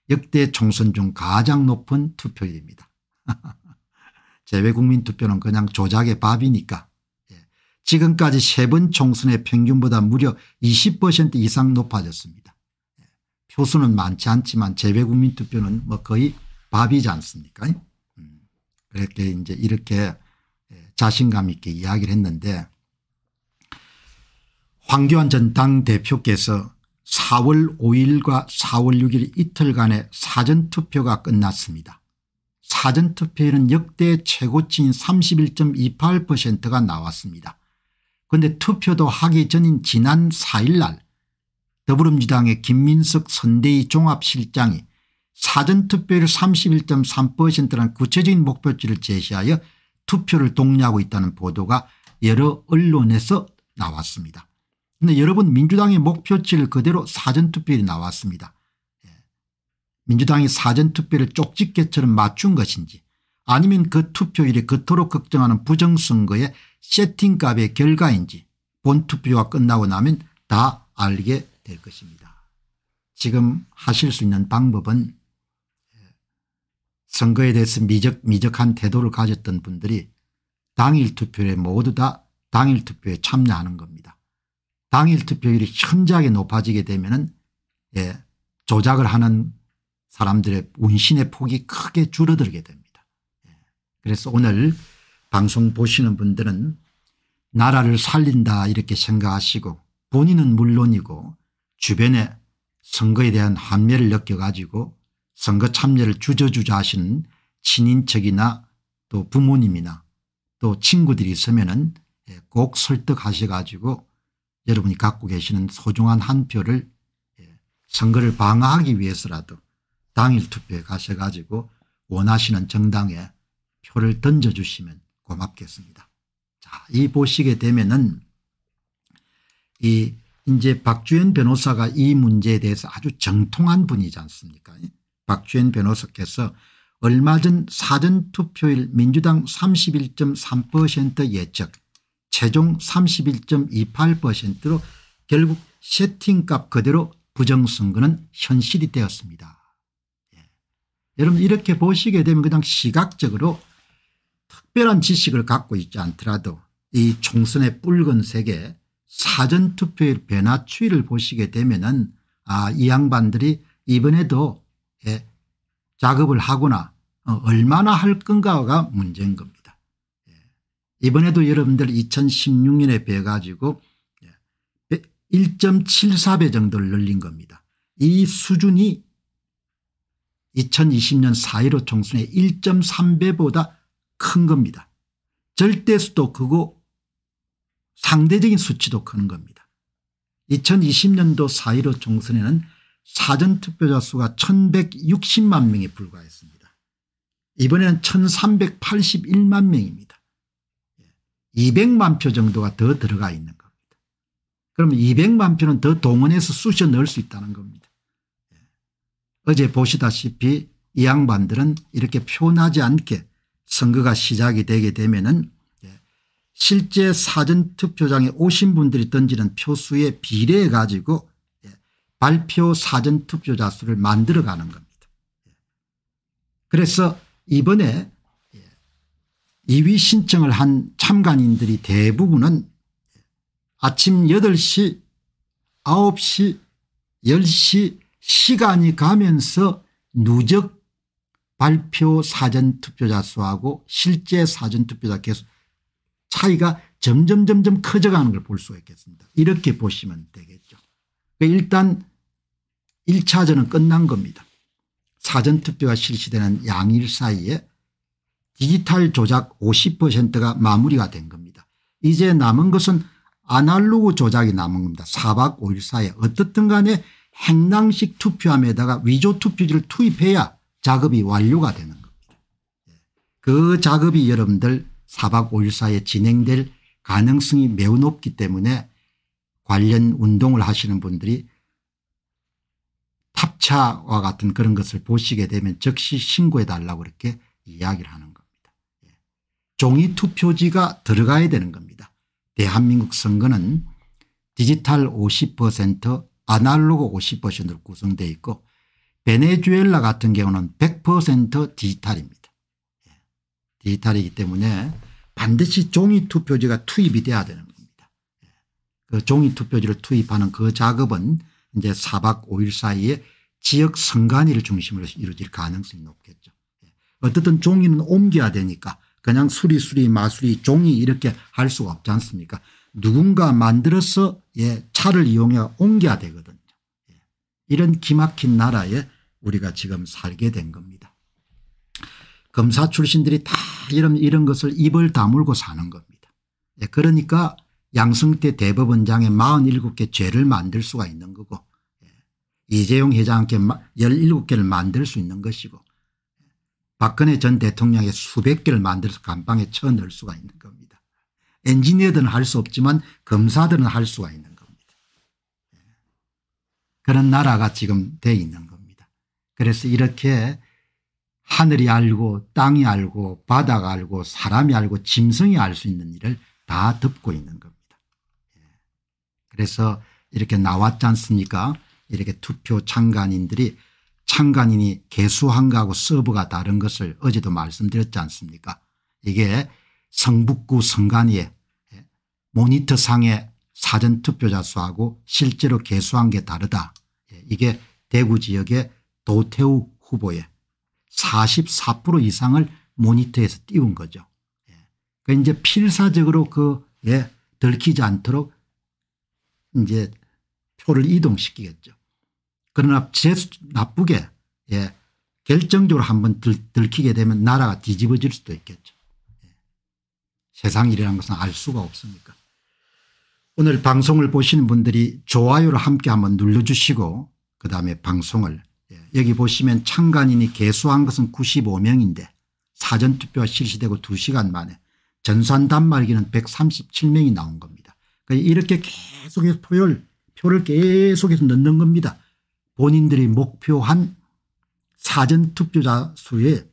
역대 총선 중 가장 높은 투표율입니다. (laughs) 재외국민 투표는 그냥 조작의 밥이니까 예. 지금까지 세 번 총선의 평균보다 무려 20% 이상 높아졌습니다. 예. 표수는 많지 않지만 재외국민 투표는 뭐 거의 밥이지 않습니까 음. 그렇게 이제 이렇게 자신감 있게 이야기를 했는데 황교안 전 당대표께서 4월 5일과 4월 6일 이틀간의 사전투표가 끝났습니다. 사전투표에는 역대 최고치인 31.28%가 나왔습니다. 그런데 투표도 하기 전인 지난 4일날 더불어민주당의 김민석 선대위 종합실장이 사전투표율 31.3%라는 구체적인 목표치를 제시하여 투표를 독려하고 있다는 보도가 여러 언론에서 나왔습니다. 그런데 여러분 민주당의 목표치를 그대로 사전투표율이 나왔습니다. 예. 민주당이 사전투표를 쪽집게처럼 맞춘 것인지 아니면 그 투표율이 그토록 걱정하는 부정선거의 세팅값의 결과인지 본투표가 끝나고 나면 다 알게 될 것입니다. 지금 하실 수 있는 방법은 선거에 대해서 미적, 미적한 태도를 가졌던 분들이 당일 투표에 모두 다 당일 투표에 참여하는 겁니다. 당일 투표율이 현저하게 높아지게 되면 예, 조작을 하는 사람들의 운신의 폭이 크게 줄어들게 됩니다. 예, 그래서 오늘 방송 보시는 분들은 나라를 살린다 이렇게 생각하시고 본인은 물론이고 주변에 선거에 대한 환매를 느껴가지고 선거 참여를 주저주저 하시는 친인척이나 또 부모님이나 또 친구들이 있으면 은꼭 예, 설득하셔 가지고 여러분이 갖고 계시는 소중한 한 표를 예, 선거를 방어하기 위해서라도 당일 투표에 가셔 가지고 원하시는 정당에 표를 던져주시면 고맙겠습니다. 자, 이 보시게 되면은 이 이제 박주현 변호사가 이 문제에 대해서 아주 정통한 분이지 않습니까? 박주현 변호사께서 얼마 전 사전투표일 민주당 31.3% 예측 최종 31.28%로 결국 세팅값 그대로 부정선거는 현실이 되었습니다. 예. 여러분 이렇게 보시게 되면 그냥 시각적으로 특별한 지식을 갖고 있지 않더라도 이 총선의 붉은색에 사전투표의 변화 추이를 보시게 되면 은아 이 양반들이 이번에도 예, 작업을 하거나 어, 얼마나 할 건가가 문제인 겁니다. 예. 이번에도 여러분들 2016년에 배 가지고 1.74배 예, 정도를 늘린 겁니다. 이 수준이 2020년 4.15 총선의 1.3배보다 큰 겁니다. 절대수도 크고 상대적인 수치도 크는 겁니다. 2020년도 4.15 총선에는 사전투표자 수가 1160만 명에 불과했습니다. 이번에는 1381만 명입니다. 200만 표 정도가 더 들어가 있는 겁니다. 그러면 200만 표는 더 동원해서 쑤셔 넣을 수 있다는 겁니다. 어제 보시다시피 이 양반들은 이렇게 표나지 않게 선거가 시작이 되게 되면 은 예, 실제 사전투표장에 오신 분들이 던지는 표수에 비례해 가지고 발표 사전투표자 수를 만들어가는 겁니다. 그래서 이번에 2위 신청을 한 참관인들이 대부분은 아침 8시 9시 10시 시간이 가면서 누적 발표 사전투표자 수하고 실제 사전투표자 개수 차이가 점점 점점 커져가는 걸 볼 수가 있겠습니다. 이렇게 보시면 되겠습니다. 그러니까 일단 1차전은 끝난 겁니다. 사전투표가 실시되는 양일 사이에 디지털 조작 50%가 마무리가 된 겁니다. 이제 남은 것은 아날로그 조작이 남은 겁니다. 4박 5일 사이에 어떻든 간에 행랑식 투표함에다가 위조 투표지를 투입해야 작업이 완료가 되는 겁니다. 예. 그 작업이 여러분들 4박 5일 사이에 진행될 가능성이 매우 높기 때문에 관련 운동을 하시는 분들이 탑차와 같은 그런 것을 보시게 되면 즉시 신고해 달라고 이렇게 이야기를 하는 겁니다. 예. 종이 투표지가 들어가야 되는 겁니다. 대한민국 선거는 디지털 50% 아날로그 50%로 구성되어 있고 베네수엘라 같은 경우는 100% 디지털입니다. 예. 디지털이기 때문에 반드시 종이 투표지가 투입이 돼야 되는 그 종이 투표지를 투입하는 그 작업은 이제 4박 5일 사이에 지역 선관위를 중심으로 이루어질 가능성이 높겠죠. 예. 어쨌든 종이는 옮겨야 되니까 그냥 수리수리 마수리 종이 이렇게 할 수가 없지 않습니까 누군가 만들어서 예, 차를 이용해 옮겨야 되거든요. 예. 이런 기막힌 나라에 우리가 지금 살게 된 겁니다. 검사 출신들이 다 이런 이런 것을 입을 다물고 사는 겁니다. 예, 그러니까 양승태 대법원장의 47개 죄를 만들 수가 있는 거고 예, 이재용 회장께 17개를 만들 수 있는 것이고 예, 박근혜 전 대통령의 수백 개를 만들어서 감방에 쳐넣을 수가 있는 겁니다. 엔지니어들은 할 수 없지만 검사들은 할 수가 있는 겁니다. 예, 그런 나라가 지금 돼 있는 겁니다. 그래서 이렇게 하늘이 알고 땅이 알고 바다가 알고 사람이 알고 짐승이 알 수 있는 일을 다 덮고 있는 겁니다. 그래서 이렇게 나왔지 않습니까 이렇게 투표 참관인들이 참관인이 개수한 거하고 서브가 다른 것을 어제도 말씀드렸지 않습니까 이게 성북구 성관위에 예, 모니터 상의 사전투표자 수하고 실제로 개수한 게 다르다. 예, 이게 대구 지역의 도태우 후보의 44% 이상을 모니터에서 띄운 거죠. 그러니까 이제 필사적으로 그 예, 들키지 않도록 이제 표를 이동시키겠죠. 그러나 제 나쁘게 예, 결정적으로 한번 들키게 되면 나라가 뒤집어질 수도 있겠죠. 예. 세상 일이라는 것은 알 수가 없으니까. 오늘 방송을 보시는 분들이 좋아요를 함께 한번 눌러주시고 그다음에 방송을 예. 여기 보시면 창간인이 개수한 것은 95명인데 사전투표가 실시되고 2시간 만에 전산 단말기는 137명이 나온 겁니다. 그러니까 이렇게 계속해서 표를, 표를 계속해서 넣는 겁니다. 본인들이 목표한 사전투표자 수를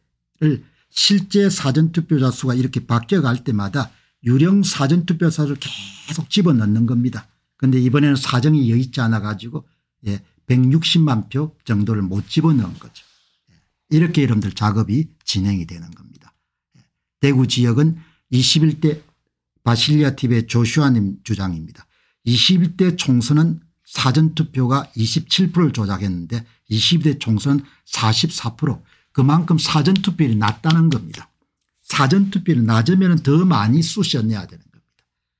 실제 사전투표자 수가 이렇게 바뀌어갈 때마다 유령 사전투표자를 계속 집어넣는 겁니다. 그런데 이번에는 사정이 여의치 않아 가지고 예, 160만 표 정도를 못 집어넣은 거죠. 예, 이렇게 여러분들 작업이 진행이 되는 겁니다. 예, 대구 지역은 21대 바실리아 TV의 조슈아님 주장입니다. 21대 총선은 사전투표가 27%를 조작했는데 2 2대 총선은 44% 그만큼 사전투표율이 낮다는 겁니다. 사전투표율이 낮으면 더 많이 쑤셔내야 되는 겁니다.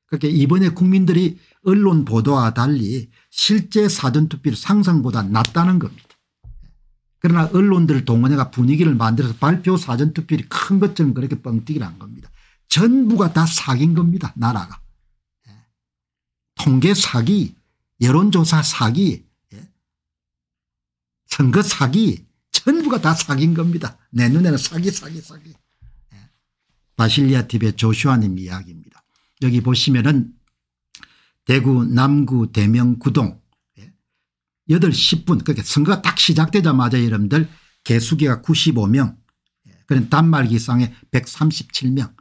그렇게 이번에 국민들이 언론 보도와 달리 실제 사전투표율 상상보다 낮다는 겁니다. 그러나 언론들 동원해가 분위기를 만들어서 발표 사전투표율이 큰 것처럼 그렇게 뻥튀기를 한 겁니다. 전부가 다 사기인 겁니다. 나라가. 예. 통계 사기, 여론조사 사기, 예. 선거 사기 전부가 다 사기인 겁니다. 내 눈에는 사기 사기 사기. 예. 바실리아 팁의 조슈아님 이야기입니다. 여기 보시면은 대구 남구 대명 구동 8, 10분 그렇게 선거가 딱 시작되자마자 여러분들 개수기가 95명 그런 단말기상에 137명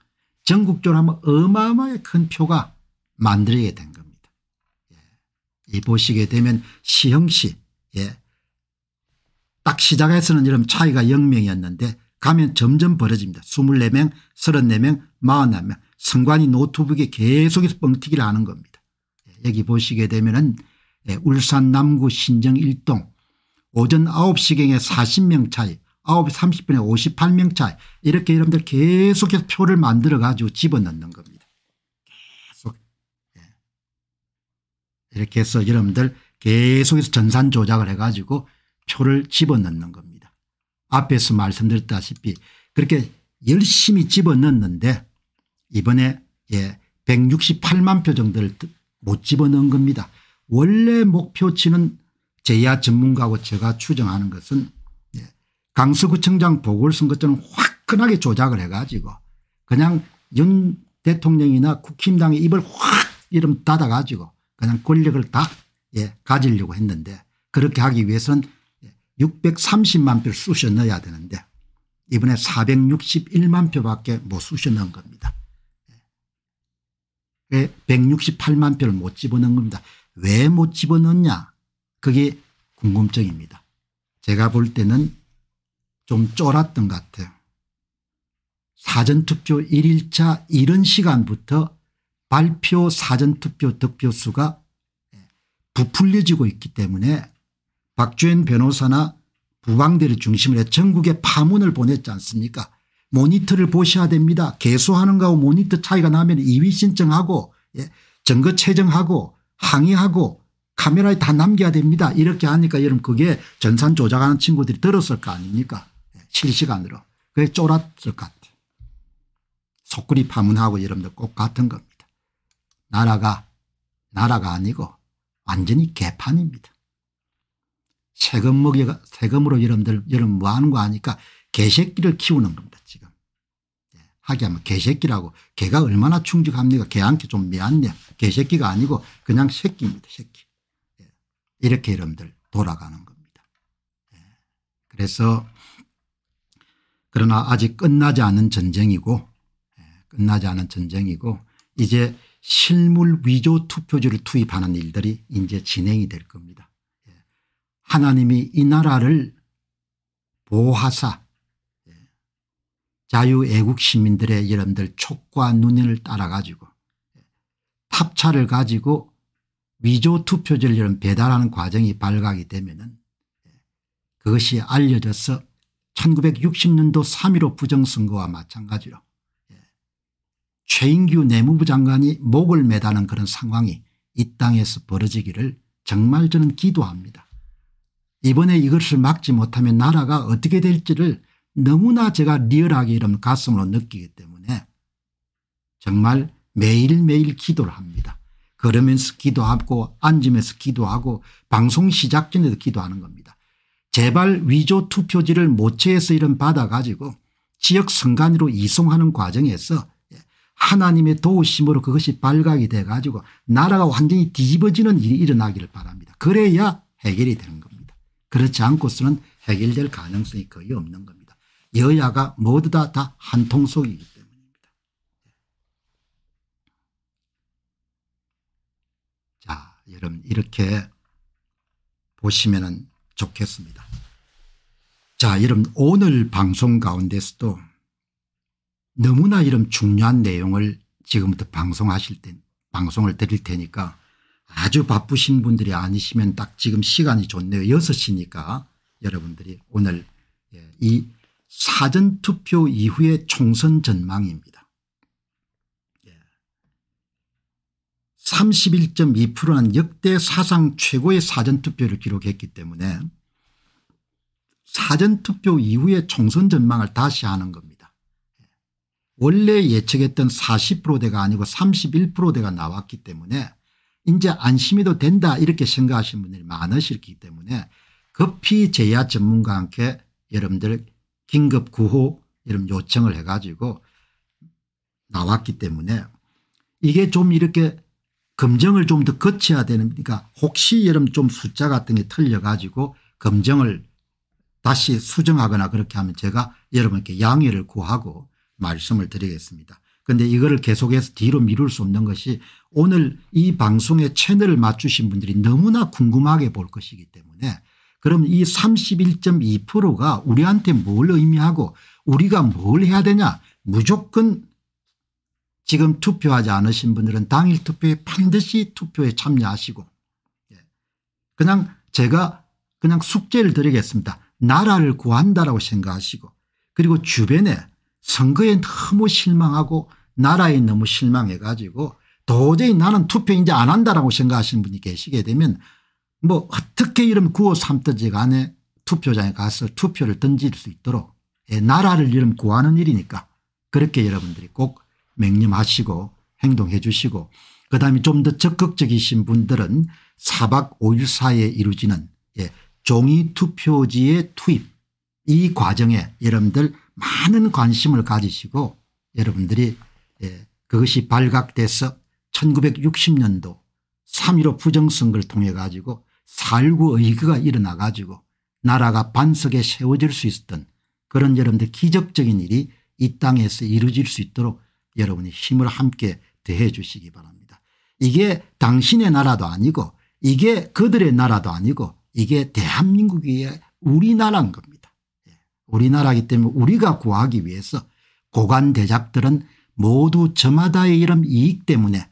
전국적으로 하면 어마어마하게 큰 표가 만들어게 된 겁니다. 예. 이 보시게 되면 시형시 예. 딱 시작해서는 이런 차이가 0명이었는데 가면 점점 벌어집니다. 24명 34명 41명 선관위 노트북에 계속해서 뻥튀기를 하는 겁니다. 예. 여기 보시게 되면 은 예, 울산 남구 신정 1동 오전 9시경에 40명 차이 9시 30분에 58명 차 이렇게 여러분들 계속해서 표를 만들어 가지고 집어넣는 겁니다. 계속 예. 이렇게 해서 여러분들 계속해서 전산 조작을 해가지고 표를 집어넣는 겁니다. 앞에서 말씀드렸다시피 그렇게 열심히 집어넣는데 이번에 예, 168만 표 정도를 못 집어넣은 겁니다. 원래 목표치는 제야 전문가고 제가 추정하는 것은 강서구청장 보궐선거 때는 화끈하게 조작을 해가지고 그냥 윤 대통령이나 국힘당의 입을 확 이름 닫아가지고 그냥 권력을 다 예, 가지려고 했는데 그렇게 하기 위해서는 630만 표를 쑤셔 넣어야 되는데 이번에 461만 표밖에 못 쑤셔 넣은 겁니다. 168만 예. 표를 못 집어넣은 겁니다. 왜 못 집어넣냐 그게 궁금증입니다. 제가 볼 때는 좀 쫄았던 것 같아요. 사전투표 1일차 이른 시간부터 발표 사전투표 득표수가 예, 부풀려지고 있기 때문에 박주현 변호사나 부방대를 중심으로 전국에 파문을 보냈지 않습니까 모니터를 보셔야 됩니다. 개수하는 거하고 모니터 차이가 나면 2위 신청하고 예, 증거 채정하고 항의하고 카메라에 다 남겨야 됩니다. 이렇게 하니까 여러분 그게 전산 조작하는 친구들이 들었을 거 아닙니까 실시간으로. 그게 쫄았을 것 같아요. 속구리 파문하고 여러분들 꼭 같은 겁니다. 나라가 나라가 아니고 완전히 개판입니다. 세금 먹여 세금으로 여러분들 여러분 뭐하는 거 아니까 개새끼를 키우는 겁니다 지금. 예, 하게 하면 개새끼라고 개가 얼마나 충직합니까 개한테 좀 미안냐 개새끼가 아니고 그냥 새끼입니다 새끼. 예, 이렇게 여러분들 돌아가는 겁니다. 예, 그래서 그러나 아직 끝나지 않은 전쟁이고 예, 끝나지 않은 전쟁이고 이제 실물 위조 투표지를 투입하는 일들이 이제 진행이 될 겁니다. 예, 하나님이 이 나라를 보호하사 예, 자유애국 시민들의 여러분들 촉과 눈을 따라 가지고 탑차를 가지고 위조 투표지를 배달하는 과정이 발각이 되면 그것이 알려져서 1960년도 3.15 부정선거와 마찬가지로 예, 최인규 내무부 장관이 목을 매다는 그런 상황이 이 땅에서 벌어지기를 정말 저는 기도합니다. 이번에 이것을 막지 못하면 나라가 어떻게 될지를 너무나 제가 리얼하게 이런 가슴으로 느끼기 때문에 정말 매일매일 기도를 합니다. 걸으면서 기도하고 앉으면서 기도하고 방송 시작 전에도 기도하는 겁니다. 제발 위조 투표지를 모체에서 이런 받아가지고 지역 선관위로 이송하는 과정에서 하나님의 도우심으로 그것이 발각이 돼 가지고 나라가 완전히 뒤집어지는 일이 일어나기를 바랍니다. 그래야 해결이 되는 겁니다. 그렇지 않고서는 해결될 가능성이 거의 없는 겁니다. 여야가 모두 다 다 한통속이기 때문입니다. 자 여러분 이렇게 보시면 좋겠습니다. 자 여러분 오늘 방송 가운데서도 너무나 이런 중요한 내용을 지금부터 방송하실 때 방송을 드릴 테니까 아주 바쁘신 분들이 아니시면 딱 지금 시간이 좋네요. 6시니까 여러분들이 오늘 예, 이 사전투표 이후의 총선 전망입니다. 31.2%는 예. 역대 사상 최고의 사전투표를 기록했기 때문에 사전투표 이후에 총선 전망을 다시 하는 겁니다. 원래 예측했던 40%대가 아니고 31%대가 나왔기 때문에 이제 안심이도 된다 이렇게 생각하시 분들이 많으시기 때문에 급히 제야 전문가 함께 여러분들 긴급 구호 여러 요청을 해가지고 나왔기 때문에 이게 좀 이렇게 검증을 좀 더 거쳐야 되는 그러니까 혹시 여러분 좀 숫자 같은 게 틀려가지고 검증을 다시 수정하거나 그렇게 하면 제가 여러분께 양해를 구하고 말씀을 드리겠습니다. 그런데 이거를 계속해서 뒤로 미룰 수 없는 것이 오늘 이 방송의 채널을 맞추신 분들이 너무나 궁금하게 볼 것이기 때문에 그럼 이 31.2%가 우리한테 뭘 의미하고 우리가 뭘 해야 되냐 무조건 지금 투표하지 않으신 분들은 당일 투표에 반드시 투표에 참여하시고 예. 그냥 제가 그냥 숙제를 드리겠습니다. 나라를 구한다라고 생각하시고 그리고 주변에 선거에 너무 실망하고 나라에 너무 실망해 가지고 도저히 나는 투표 이제 안 한다라고 생각하시는 분이 계시게 되면 뭐 어떻게 이름 9호 3터지 안에 투표장에 가서 투표를 던질 수 있도록 예, 나라를 이름 구하는 일이니까 그렇게 여러분들이 꼭 맹념하시고 행동해 주시고 그다음에 좀 더 적극적이신 분들은 4박 5일 사이에 이루어지는 예, 종이 투표지의 투입 이 과정에 여러분들 많은 관심을 가지시고 여러분들이 예, 그것이 발각돼서 1960년도 3.15 부정선거를 통해 가지고 4.19 의거가 일어나 가지고 나라가 반석에 세워질 수 있었던 그런 여러분들 기적적인 일이 이 땅에서 이루어질 수 있도록 여러분이 힘을 함께 대해 주시기 바랍니다. 이게 당신의 나라도 아니고 이게 그들의 나라도 아니고 이게 대한민국이 우리나라인 겁니다. 예. 우리나라기 때문에 우리가 구하기 위해서 고관 대작들은 모두 저마다의 이런 이익 때문에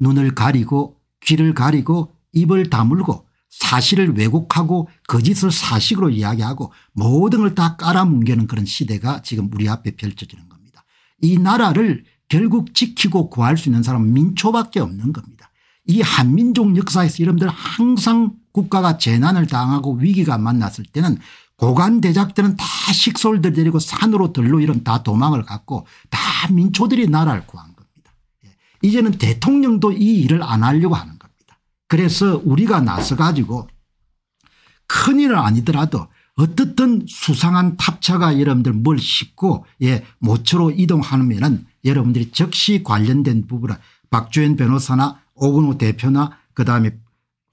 눈을 가리고 귀를 가리고 입을 다물고 사실을 왜곡하고 거짓을 사실로 이야기하고 모든 걸 다 깔아뭉개는 그런 시대가 지금 우리 앞에 펼쳐지는 겁니다. 이 나라를 결국 지키고 구할 수 있는 사람은 민초밖에 없는 겁니다. 이 한민족 역사에서 여러분들 항상 국가가 재난을 당하고 위기가 만났을 때는 고관대작들은 다 식솔들 데리고 산으로 들로 이런 다 도망을 갔고 다 민초들이 나라를 구한 겁니다. 예. 이제는 대통령도 이 일을 안 하려고 하는 겁니다. 그래서 우리가 나서 가지고 큰일은 아니더라도 어떻든 수상한 탑차가 여러분들 뭘 싣고 예 모처로 이동하면은 여러분들이 즉시 관련된 부분을 박주현 변호사나 오근호 대표나 그다음에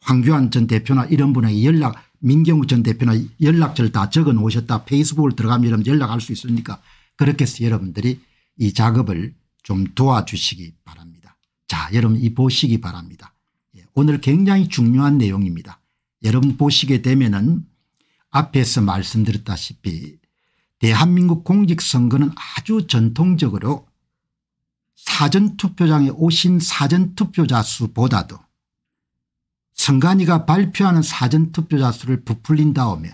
황교안 전 대표나 이런 분의 연락 민경욱 전 대표나 연락처를 다 적어 놓으셨다 페이스북을 들어가면 여러분 연락할 수 있으니까 그렇게 해서 여러분들이 이 작업을 좀 도와주시기 바랍니다. 자 여러분 이 보시기 바랍니다. 예, 오늘 굉장히 중요한 내용입니다. 여러분 보시게 되면은 앞에서 말씀드렸다시피 대한민국 공직선거는 아주 전통적으로 사전투표장에 오신 사전투표자 수보다도 선관위가 발표하는 사전투표자 수를 부풀린 다음에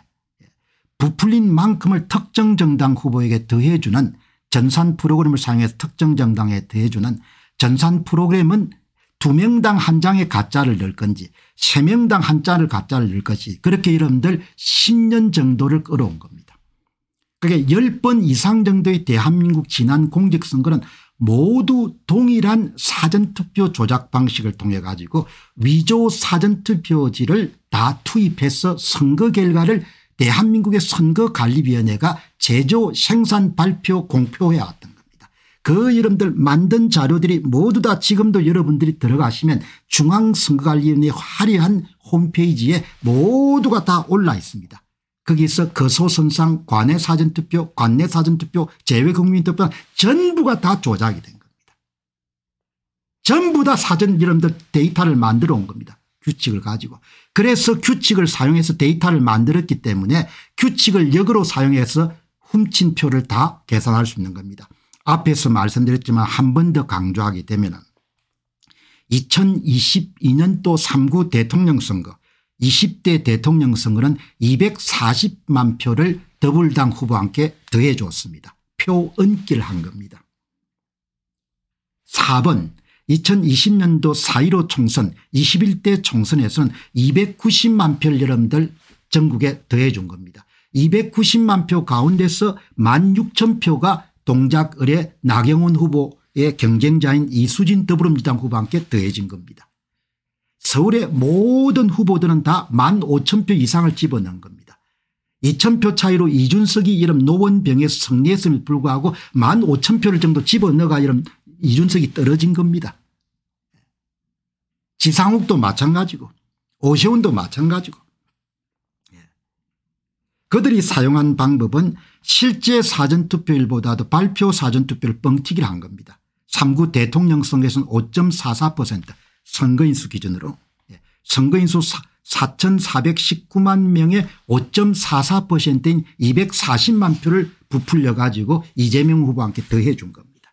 부풀린 만큼을 특정 정당 후보에게 더해주는 전산 프로그램을 사용해서 특정 정당에 더해주는 전산 프로그램은 두명당한 장의 가짜를 넣을 건지 세명당한 장을 가짜를 넣을 것이 그렇게 여러분들 10년 정도를 끌어온 겁니다. 그게 10번 이상 정도의 대한민국 지난 공직선거는 모두 동일한 사전투표 조작 방식을 통해 가지고 위조 사전투표지를 다 투입해서 선거 결과를 대한민국의 선거관리위원회가 제조 생산 발표 공표해 왔던 겁니다. 그 이름들 만든 자료들이 모두 다 지금도 여러분들이 들어가시면 중앙선거관리위원회 화려한 홈페이지에 모두가 다 올라 있습니다. 거기서 거소선상 그 관내 사전투표 관내 사전투표 재외국민투표 전부가 다 조작이 된 겁니다. 전부 다 사전 이름들 데이터를 만들어 온 겁니다. 규칙을 가지고. 그래서 규칙을 사용해서 데이터를 만들었기 때문에 규칙을 역으로 사용해서 훔친 표를 다 계산할 수 있는 겁니다. 앞에서 말씀드렸지만 한 번 더 강조하게 되면 2022년도 3구 대통령 선거 20대 대통령 선거는 240만 표를 더불당 후보 함께 더해 줬습니다. 표 은길한 겁니다. 4번 2020년도 4.15 총선 21대 총선에서는 290만 표를 여러분들 전국에 더해 준 겁니다. 290만 표 가운데서 1만 6천 표가 동작을의 나경원 후보의 경쟁자인 이수진 더불어민주당 후보한테 더해진 겁니다. 서울의 모든 후보들은 다 15,000표 이상을 집어넣은 겁니다. 2,000표 차이로 이준석이 이름 노원병에서 승리했음에 도 불구하고 15,000표를 정도 집어넣어가 이름 이준석이 떨어진 겁니다. 지상욱도 마찬가지고 오세훈도 마찬가지고 예. 그들이 사용한 방법은 실제 사전투표일보다도 발표 사전투표를 뻥튀기를 한 겁니다. 3구 대통령 선거에서는 5.44% 선거인수 기준으로 예. 선거인수 4,419만 명의 5.44%인 240만 표를 부풀려 가지고 이재명 후보한테 더해 준 겁니다.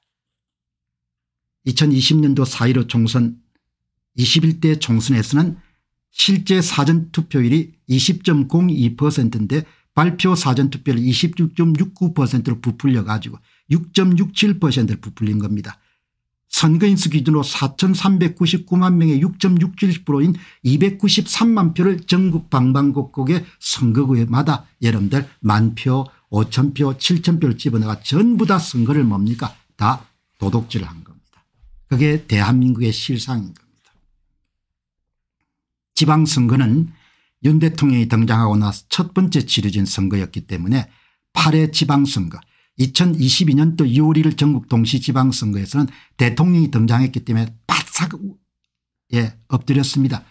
2020년도 4.15 총선 21대 총선에서는 실제 사전투표율이 20.02%인데 발표 사전투표를 26.69%로 부풀려 가지고 6.67%를 부풀린 겁니다. 선거인수 기준으로 4,399만 명의 6.67%인 293만 표를 전국 방방곡곡의 선거구마다 에 여러분들 만 표, 5천 표, 7천 표를 집어넣어 전부 다 선거를 뭡니까 다 도둑질을 한 겁니다. 그게 대한민국의 실상인 겁니다. 지방선거는 윤 대통령이 등장하고 나서 첫 번째 치르진 선거였기 때문에 8회 지방선거 2022년도 6월 1일 전국 동시지방선거에서는 대통령이 등장했기 때문에 바싹 예 엎드렸습니다.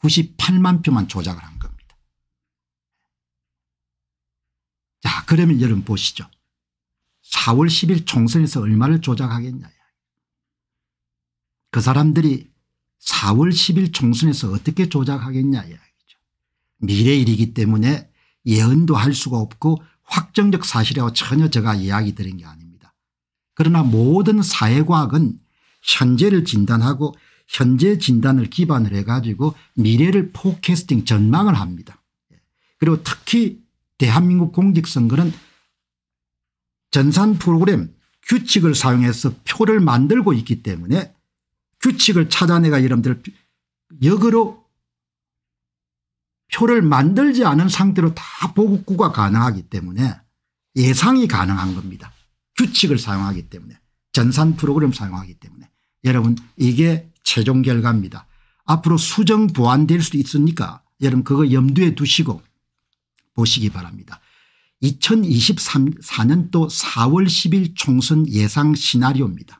98만 표만 조작을 한 겁니다. 자 그러면 여러분 보시죠. 4월 10일 총선에서 얼마를 조작하겠냐. 그 사람들이 4월 10일 총선에서 어떻게 조작하겠냐 이야기죠. 미래일이기 때문에 예언도 할 수가 없고 확정적 사실이라고 전혀 제가 이야기 드린 게 아닙니다. 그러나 모든 사회과학은 현재를 진단하고 현재 진단을 기반으 해가지고 미래를 포캐스팅 전망을 합니다. 그리고 특히 대한민국 공직선거는 전산 프로그램 규칙을 사용해서 표를 만들고 있기 때문에 규칙을 찾아내가 여러분들 역으로 표를 만들지 않은 상태로 다 보급구가 가능하기 때문에 예상이 가능한 겁니다. 규칙을 사용하기 때문에 전산 프로그램 사용하기 때문에 여러분 이게 최종 결과입니다. 앞으로 수정 보완될 수도 있으니까 여러분 그거 염두에 두시고 보시기 바랍니다. 2024년도 4월 10일 총선 예상 시나리오입니다.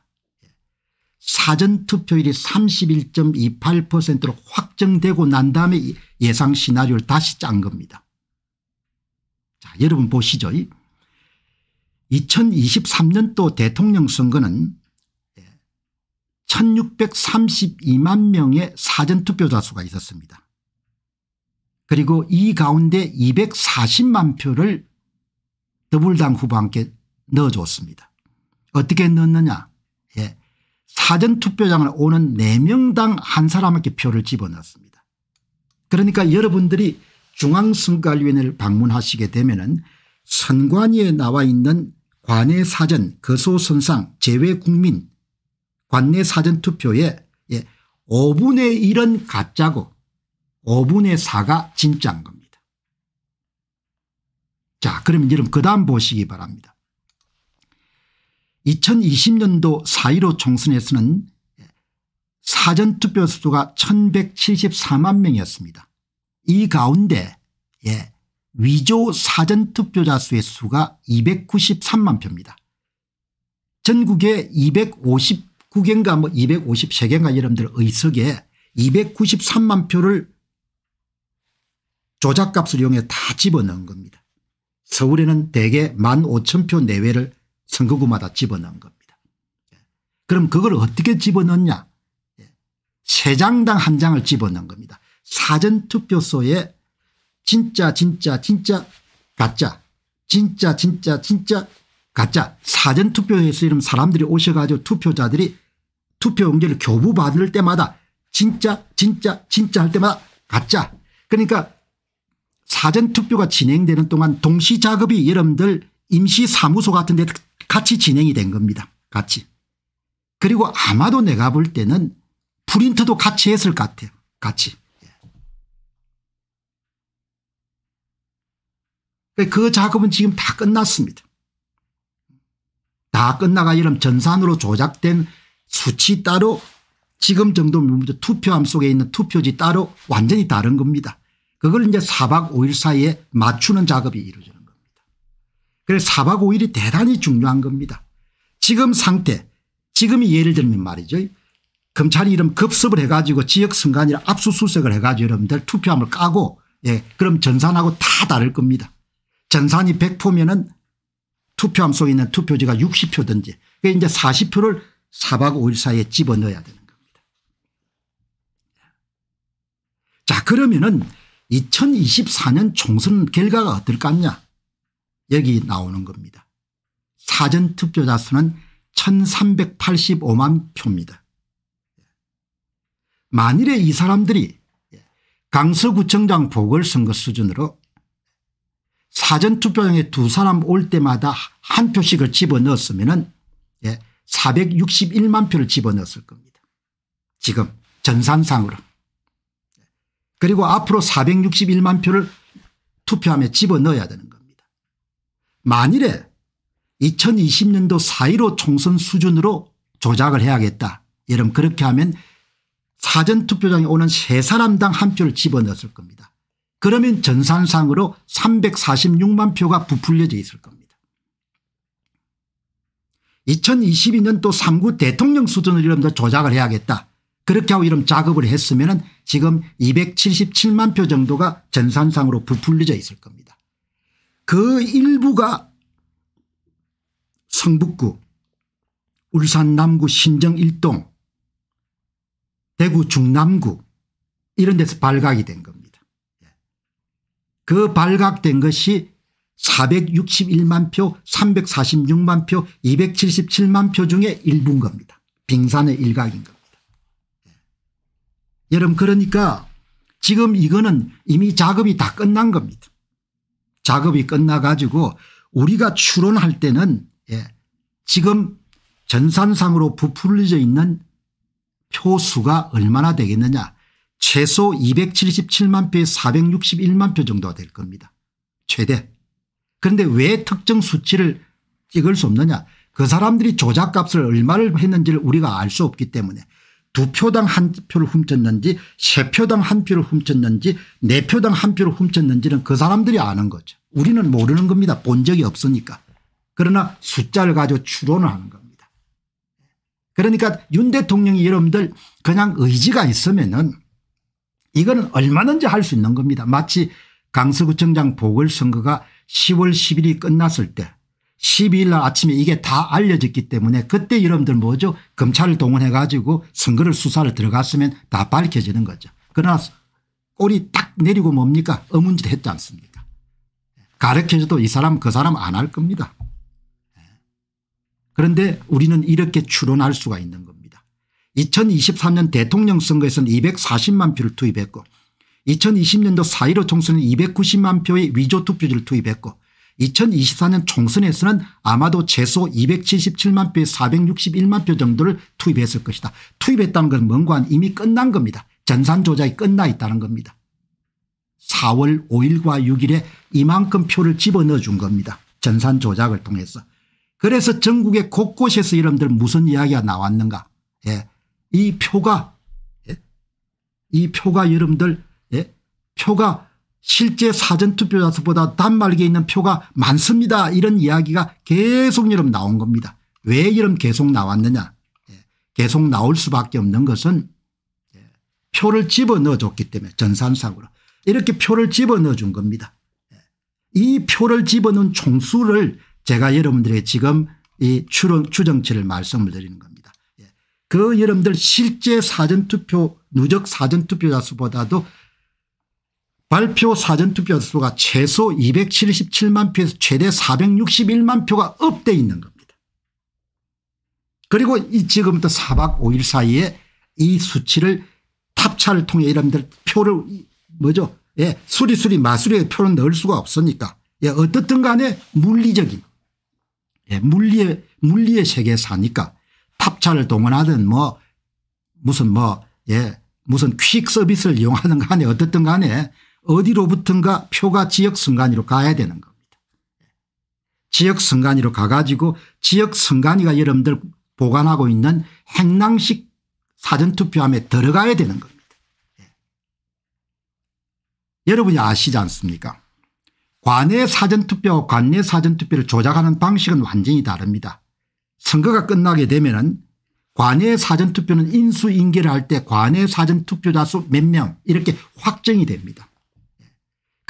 사전투표율이 31.28%로 확정되고 난 다음에 예상 시나리오를 다시 짠 겁니다. 자 여러분 보시죠. 2023년도 대통령 선거는 1632만 예, 명의 사전투표자 수가 있었습니다. 그리고 이 가운데 240만 표를 더불당 후보와 함께 넣어줬습니다. 어떻게 넣느냐 사전투표장을 오는 4명당 한 사람에게 표를 집어넣습니다. 그러니까 여러분들이 중앙선관위원회를 방문하시게 되면 은 선관위에 나와 있는 관내 사전 거소선상 제외국민 관내 사전투표에 5분의 예, 1은 가짜고 5분의 4가 진짜인 겁니다. 자 그러면 여러분 그 다음 보시기 바랍니다. 2020년도 4.15 총선에서는 사전투표 수가 1174만 명이었습니다. 이 가운데 예, 위조 사전투표자 수의 수가 293만 표입니다. 전국에 259개인가 뭐 253개인가 여러분들 의석에 293만 표를 조작값을 이용해 다 집어넣은 겁니다. 서울에는 대개 1만 5천 표 내외를 선거구마다 집어넣은 겁니다. 예. 그럼 그걸 어떻게 집어넣냐 세 예. 장당 한 장을 집어넣은 겁니다. 사전투표소에 진짜 진짜 진짜 가짜 진짜 진짜 진짜 가짜 사전투표에서 이런 사람들이 오셔가지고 투표자들이 투표 용지를 교부받을 때마다 진짜 진짜 진짜 할 때마다 가짜 그러니까 사전투표가 진행되는 동안 동시작업이 여러분들 임시사무소 같은 데 같이 진행이 된 겁니다. 같이. 그리고 아마도 내가 볼 때는 프린트도 같이 했을 것 같아요. 같이. 예. 그 작업은 지금 다 끝났습니다. 다 끝나가 이런 전산으로 조작된 수치 따로 지금 정도 투표함 속에 있는 투표지 따로 완전히 다른 겁니다. 그걸 이제 4박 5일 사이에 맞추는 작업이 이루어져요. 그래서 4박 5일이 대단히 중요한 겁니다. 지금 상태 지금이 예를 들면 말이죠. 검찰이 이런 급습을 해가지고 지역 선관위를 압수수색을 해가지고 여러분들 투표함을 까고 예, 그럼 전산하고 다 다를 겁니다. 전산이 1 0 0면은 투표함 속에 있는 투표지가 60표든지 그 이제 40표를 4박 5일 사이에 집어넣어야 되는 겁니다. 자 그러면은 2024년 총선 결과가 어떨까 하냐 여기 나오는 겁니다. 사전 투표자 수는 1385만 표입니다. 만일에 이 사람들이 강서구청장 보궐선거 수준으로 사전투표장에 두 사람 올 때마다 한 표씩을 집어넣었으면 461만 예, 표를 집어넣었을 겁니다. 지금 전산상으로. 그리고 앞으로 461만 표를 투표함에 집어넣어야 되는 만일에 2020년도 4.15 총선 수준으로 조작을 해야겠다. 여러분 그렇게 하면 사전투표장에 오는 세 사람당 한 표를 집어넣었을 겁니다. 그러면 전산상으로 346만 표가 부풀려져 있을 겁니다. 2022년 또 3구 대통령 수준을 이러면 조작을 해야겠다. 그렇게 하고 이런 작업을 했으면 지금 277만 표 정도가 전산상으로 부풀려져 있을 겁니다. 그 일부가 성북구 울산 남구 신정 1동 대구 중남구 이런 데서 발각이 된 겁니다. 예. 그 발각된 것이 461만 표 346만 표 277만 표 중에 일부인 겁니다. 빙산의 일각인 겁니다. 예. 여러분 그러니까 지금 이거는 이미 작업이 다 끝난 겁니다. 작업이 끝나가지고 우리가 추론할 때는 예, 지금 전산상으로 부풀려져 있는 표수가 얼마나 되겠느냐 최소 277만 표에 461만 표 정도가 될 겁니다. 최대. 그런데 왜 특정 수치를 찍을 수 없느냐 그 사람들이 조작값을 얼마를 했는지를 우리가 알 수 없기 때문에 두 표당 한 표를 훔쳤는지 세 표당 한 표를 훔쳤는지 네 표당 한 표를 훔쳤는지는 그 사람들이 아는 거죠. 우리는 모르는 겁니다. 본 적이 없으니까. 그러나 숫자를 가지고 추론을 하는 겁니다. 그러니까 윤 대통령이 여러분들 그냥 의지가 있으면은 이거는 얼마든지 할 수 있는 겁니다. 마치 강서구청장 보궐선거가 10월 10일이 끝났을 때 12일 날 아침에 이게 다 알려졌기 때문에 그때 여러분들 뭐죠 검찰을 동원해 가지고 선거를 수사를 들어갔으면 다 밝혀지는 거죠. 그러나 꼬리 딱 내리고 뭡니까 어문질 했지 않습니까 가르쳐줘도 이 사람 그 사람 안 할 겁니다. 그런데 우리는 이렇게 추론할 수가 있는 겁니다. 2023년 대통령 선거에서는 240만 표를 투입했고 2020년도 4.15 총선은 290만 표의 위조투표지를 투입했고 2024년 총선에서는 아마도 최소 277만 표 461만 표 정도를 투입했을 것이다. 투입했다는 건 뭔가 이미 끝난 겁니다. 전산 조작이 끝나 있다는 겁니다. 4월 5일과 6일에 이만큼 표를 집어넣어 준 겁니다. 전산 조작을 통해서. 그래서 전국의 곳곳에서 여러분들 무슨 이야기가 나왔는가. 예. 이 표가 예. 이 표가 여러분들 예. 표가 실제 사전투표 자수보다 단말기에 있는 표가 많습니다. 이런 이야기가 계속 여름 나온 겁니다. 왜 이런 계속 나왔느냐 예, 계속 나올 수밖에 없는 것은 예, 표를 집어넣어줬기 때문에 전산상으로 이렇게 표를 집어넣어준 겁니다. 예, 이 표를 집어넣은 총수를 제가 여러분들에게 지금 이 추론, 추정치를 말씀을 드리는 겁니다. 그 여러분들 실제 사전투표 누적 사전투표자 수보다도 발표 사전투표 수가 최소 277만 표에서 최대 461만 표가 업돼 있는 겁니다. 그리고 이 지금부터 4박 5일 사이에 이 수치를 탑차를 통해 이런들 표를 뭐죠 예, 수리수리 마수리의 표를 넣을 수가 없으니까 예, 어떻든 간에 물리적인 예, 물리의 물리의 세계에 사니까 탑차를 동원하든 뭐 무슨 뭐 예, 무슨 퀵 서비스를 이용하든 간에 어떻든 간에 어디로부턴가 표가 지역 선관위로 가야 되는 겁니다. 지역 선관위로 가가지고 지역 선관위가 여러분들 보관하고 있는 행랑식 사전투표함에 들어가야 되는 겁니다. 예. 여러분이 아시지 않습니까 관내 사전투표와 관내 사전투표를 조작하는 방식은 완전히 다릅니다. 선거가 끝나게 되면 관내 사전투표는 인수인계를 할 때 관내 사전투표자 수 몇 명 이렇게 확정이 됩니다.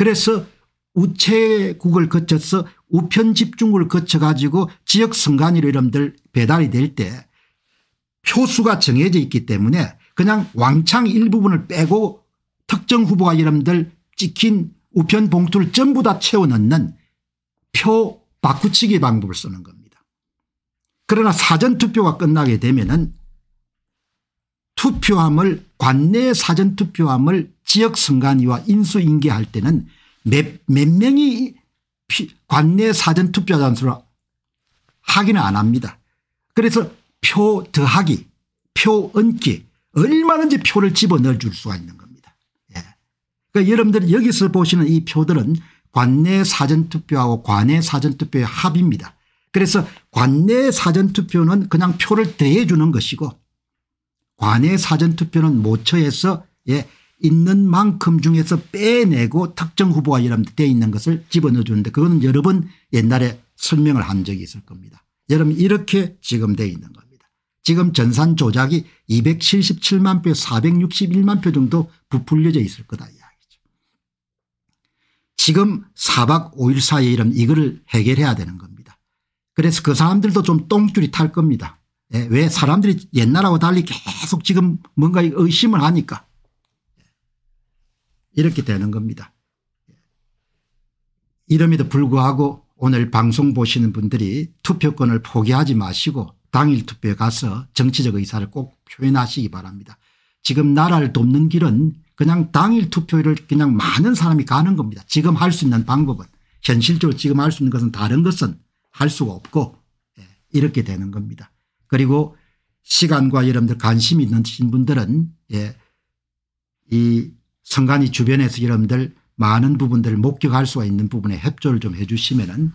그래서 우체국을 거쳐서 우편 집중국을 거쳐 가지고 지역 선관위로 이름들 배달이 될 때 표수가 정해져 있기 때문에 그냥 왕창 일부분을 빼고 특정 후보가 이름들 찍힌 우편 봉투를 전부 다 채워 넣는 표 바꾸치기 방법을 쓰는 겁니다. 그러나 사전투표가 끝나게 되면 은 투표함을 관내 사전투표함을 지역선관위와 인수인계할 때는 몇, 몇 명이 관내 사전투표 잔수로 확인을 안 합니다. 그래서 표 더하기 표 얹기 얼마든지 표를 집어넣어 줄 수가 있는 겁니다. 예. 그러니까 여러분들 여기서 보시는 이 표들은 관내 사전투표하고 관내 사전투표의 합입니다. 그래서 관내 사전투표는 그냥 표를 대해주는 것이고 관외 사전투표는 모처에서 예 있는 만큼 중에서 빼내고 특정 후보가 여러분들 있는 것을 집어넣어 주는데 그거는 여러 번 옛날에 설명을 한 적이 있을 겁니다. 여러분 이렇게 지금 되어 있는 겁니다. 지금 전산 조작이 277만 표 461만 표 정도 부풀려져 있을 거다 이야기죠. 지금 4박 5일 사이에 이런 이거를 해결해야 되는 겁니다. 그래서 그 사람들도 좀 똥줄이 탈 겁니다. 예, 왜 사람들이 옛날하고 달리 계속 지금 뭔가 의심을 하니까 예, 이렇게 되는 겁니다. 예. 이름에도 불구하고 오늘 방송 보시는 분들이 투표권을 포기하지 마시고 당일 투표에 가서 정치적 의사를 꼭 표현하시기 바랍니다. 지금 나라를 돕는 길은 그냥 당일 투표를 그냥 많은 사람이 가는 겁니다. 지금 할 수 있는 방법은 현실적으로 지금 할 수 있는 것은 다른 것은 할 수가 없고 이렇게 되는 겁니다. 그리고 시간과 여러분들 관심이 있는신 분들은 예, 이 성간이 주변에서 여러분들 많은 부분들을 목격할 수가 있는 부분에 협조를 좀 해 주시면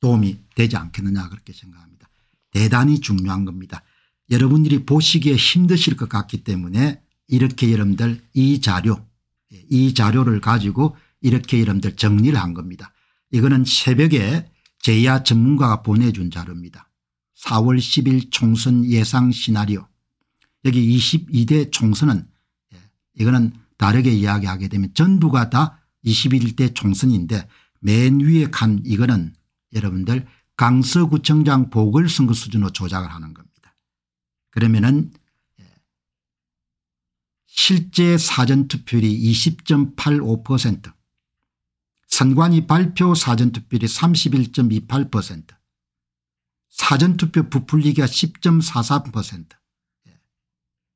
도움이 되지 않겠느냐 그렇게 생각합니다. 대단히 중요한 겁니다. 여러분들이 보시기에 힘드실 것 같기 때문에 이렇게 여러분들 이 자료 예, 이 자료를 가지고 이렇게 여러분들 정리를 한 겁니다. 이거는 새벽에 제야 전문가가 보내준 자료입니다. 4월 10일 총선 예상 시나리오 여기 22대 총선은 예, 이거는 다르게 이야기하게 되면 전부가 다 21대 총선인데 맨 위에 간 이거는 여러분들 강서구청장 보궐선거 수준으로 조작을 하는 겁니다. 그러면은 예, 실제 사전투표율이 20.85% 선관위 발표 사전투표율이 31.28% 사전투표 부풀리기가 1 0 4 4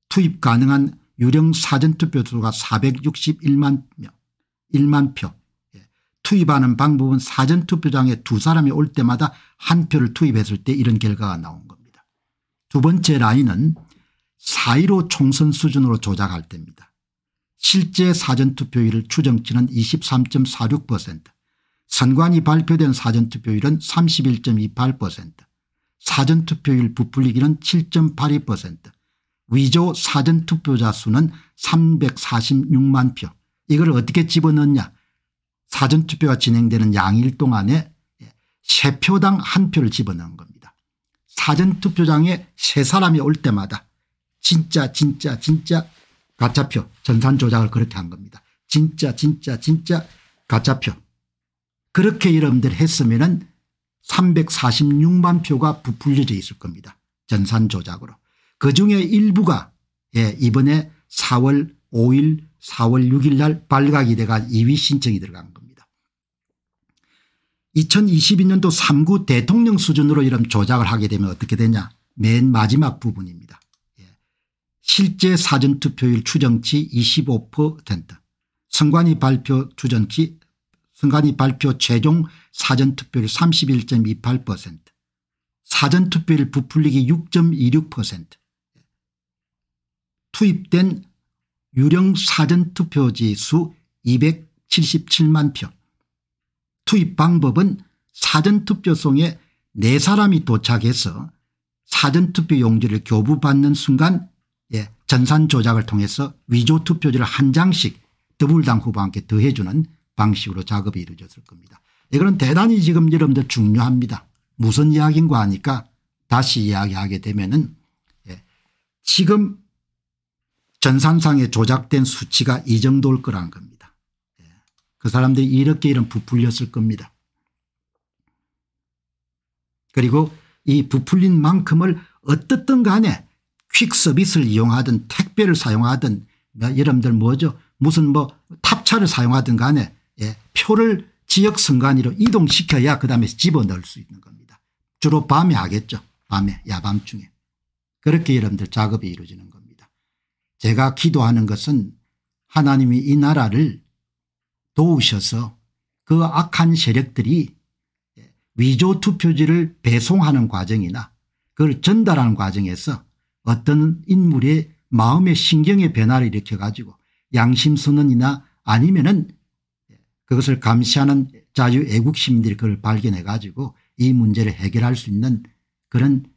투입 가능한 유령 사전투표 수가 461만 명 1만 표 예. 투입하는 방법은 사전투표장에 두 사람이 올 때마다 한 표를 투입했을 때 이런 결과가 나온 겁니다. 두 번째 라인은 4.15 총선 수준으로 조작할 때입니다. 실제 사전투표율 을 추정치는 23.46% 선관위 발표된 사전투표율은 31.28% 사전투표율 부풀리기는 7.82% 위조 사전투표자 수는 346만 표 이걸 어떻게 집어넣냐 사전투표가 진행되는 양일 동안에 세표당한 표를 집어넣은 겁니다. 사전투표장에 세 사람이 올 때마다 진짜 진짜 진짜 가짜표 전산 조작을 그렇게 한 겁니다. 진짜 진짜 진짜 가짜표 그렇게 여러분들 했으면 은 346만 표가 부풀려져 있을 겁니다. 전산 조작으로. 그중에 일부가 예, 이번에 4월 5일 4월 6일 날 발각이 돼가 2위 신청이 들어간 겁니다. 2022년도 3구 대통령 수준으로 이런 조작을 하게 되면 어떻게 되냐 맨 마지막 부분입니다. 예. 실제 사전투표율 추정치 25% 선관위 발표 추정치 선관위 발표 최종 사전투표율 31.28% 사전투표율 부풀리기 6.26% 투입된 유령 사전투표지 수 277만 표 투입 방법은 사전투표송에 네 사람이 도착해서 사전투표 용지를 교부받는 순간 예, 전산 조작을 통해서 위조 투표지를 한 장씩 더불당 후보한테 더해주는 방식으로 작업이 이루어졌을 겁니다. 이거는 예, 대단히 지금 여러분들 중요합니다. 무슨 이야기인가 하니까 다시 이야기하게 되면은 예. 지금 전산상에 조작된 수치가 이 정도일 거란 겁니다. 예. 그 사람들이 이렇게 이런 부풀렸을 겁니다. 그리고 이 부풀린 만큼을 어떻든 간에 퀵 서비스를 이용하든 택배를 사용하든 뭐 여러분들 뭐죠 무슨 뭐 탑차를 사용하든 간에 예, 표를 지역 선관위로 이동시켜야 그다음에 집어넣을 수 있는 겁니다. 주로 밤에 하겠죠. 밤에 야밤중에. 그렇게 여러분들 작업이 이루어지는 겁니다. 제가 기도하는 것은 하나님이 이 나라를 도우셔서 그 악한 세력들이 위조 투표지를 배송하는 과정이나 그걸 전달하는 과정에서 어떤 인물의 마음의 신경의 변화를 일으켜 가지고 양심 선언이나 아니면은 그것을 감시하는 자유 애국 시민들이 그걸 발견해 가지고 이 문제를 해결할 수 있는 그런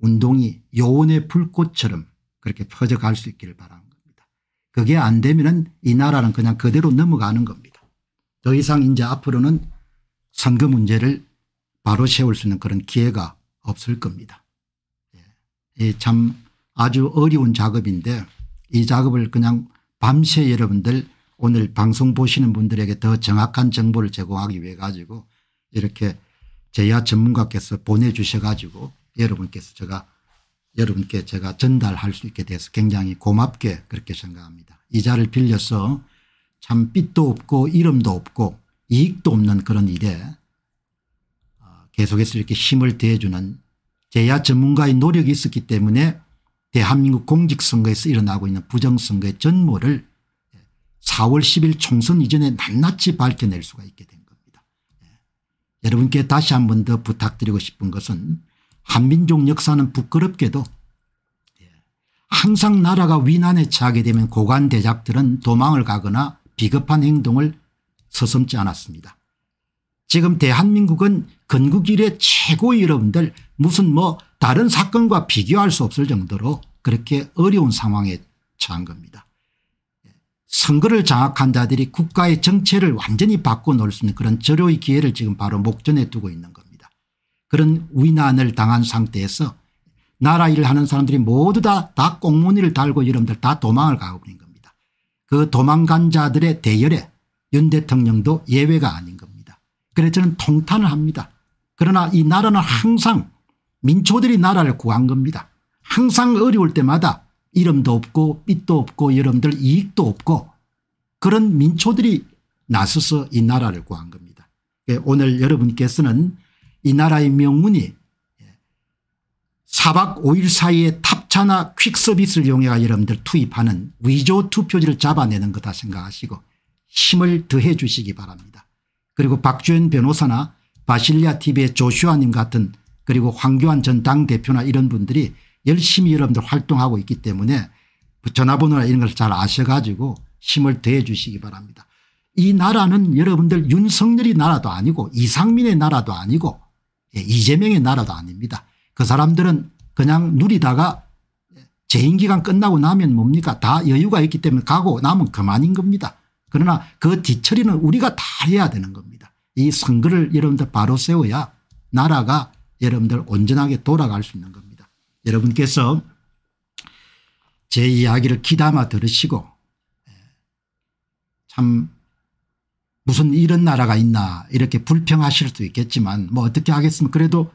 운동이 요원의 불꽃처럼 그렇게 퍼져갈 수 있기를 바라는 겁니다. 그게 안 되면 이 나라는 그냥 그대로 넘어가는 겁니다. 더 이상 이제 앞으로는 선거 문제를 바로 세울 수 있는 그런 기회가 없을 겁니다. 예. 참 아주 어려운 작업인데 이 작업을 그냥 밤새 여러분들 오늘 방송 보시는 분들에게 더 정확한 정보를 제공하기 위해 가지고 이렇게 제야 전문가께서 보내주셔 가지고 여러분께서 제가 여러분께 제가 전달할 수 있게 돼서 굉장히 고맙게 그렇게 생각합니다. 이자를 빌려서 참 빛도 없고 이름도 없고 이익도 없는 그런 일에 아, 계속해서 이렇게 힘을 대주는 제야 전문가의 노력이 있었기 때문에 대한민국 공직선거에서 일어나고 있는 부정선거의 전모를 4월 10일 총선 이전에 낱낱이 밝혀낼 수가 있게 된 겁니다. 예. 여러분께 다시 한 번 더 부탁드리고 싶은 것은 한민족 역사는 부끄럽게도 예. 항상 나라가 위난에 처하게 되면 고관대작들은 도망을 가거나 비겁한 행동을 서슴지 않았습니다. 지금 대한민국은 건국 이래 최고 여러분들 무슨 뭐 다른 사건과 비교할 수 없을 정도로 그렇게 어려운 상황에 처한 겁니다. 선거를 장악한 자들이 국가의 정체를 완전히 바꿔놓을 수 있는 그런 절호의 기회를 지금 바로 목전에 두고 있는 겁니다. 그런 위난을 당한 상태에서 나라 일을 하는 사람들이 모두 다, 다 꽁무니를 달고 여러분들 다 도망을 가버린 겁니다. 그 도망간 자들의 대열에 윤 대통령도 예외가 아닌 겁니다. 그래서 저는 통탄을 합니다. 그러나 이 나라는 항상 민초들이 나라를 구한 겁니다. 항상 어려울 때마다 이름도 없고 빛도 없고 여러분들 이익도 없고 그런 민초들이 나서서 이 나라를 구한 겁니다. 예, 오늘 여러분께서는 이 나라의 명문이 예, 사박 5일 사이에 탑차나 퀵서비스를 이용해 여러분들 투입하는 위조 투표지를 잡아내는 거다 생각하시고 힘을 더해 주시기 바랍니다. 그리고 박주현 변호사나 바실리아 TV의 조슈아님 같은 그리고 황교안 전 당대표나 이런 분들이 열심히 여러분들 활동하고 있기 때문에 그 전화번호나 이런 걸 잘 아셔가지고 힘을 더해 주시기 바랍니다. 이 나라는 여러분들 윤석열이 나라도 아니고 이상민의 나라도 아니고 예, 이재명의 나라도 아닙니다. 그 사람들은 그냥 누리다가 재임기간 끝나고 나면 뭡니까 다 여유가 있기 때문에 가고 나면 그만인 겁니다. 그러나 그 뒤처리는 우리가 다 해야 되는 겁니다. 이 선거를 여러분들 바로 세워야 나라가 여러분들 온전하게 돌아갈 수 있는 겁니다. 여러분께서 제 이야기를 귀담아 들으시고 예, 참 무슨 이런 나라가 있나 이렇게 불평하실 수도 있겠지만 뭐 어떻게 하겠습니까 그래도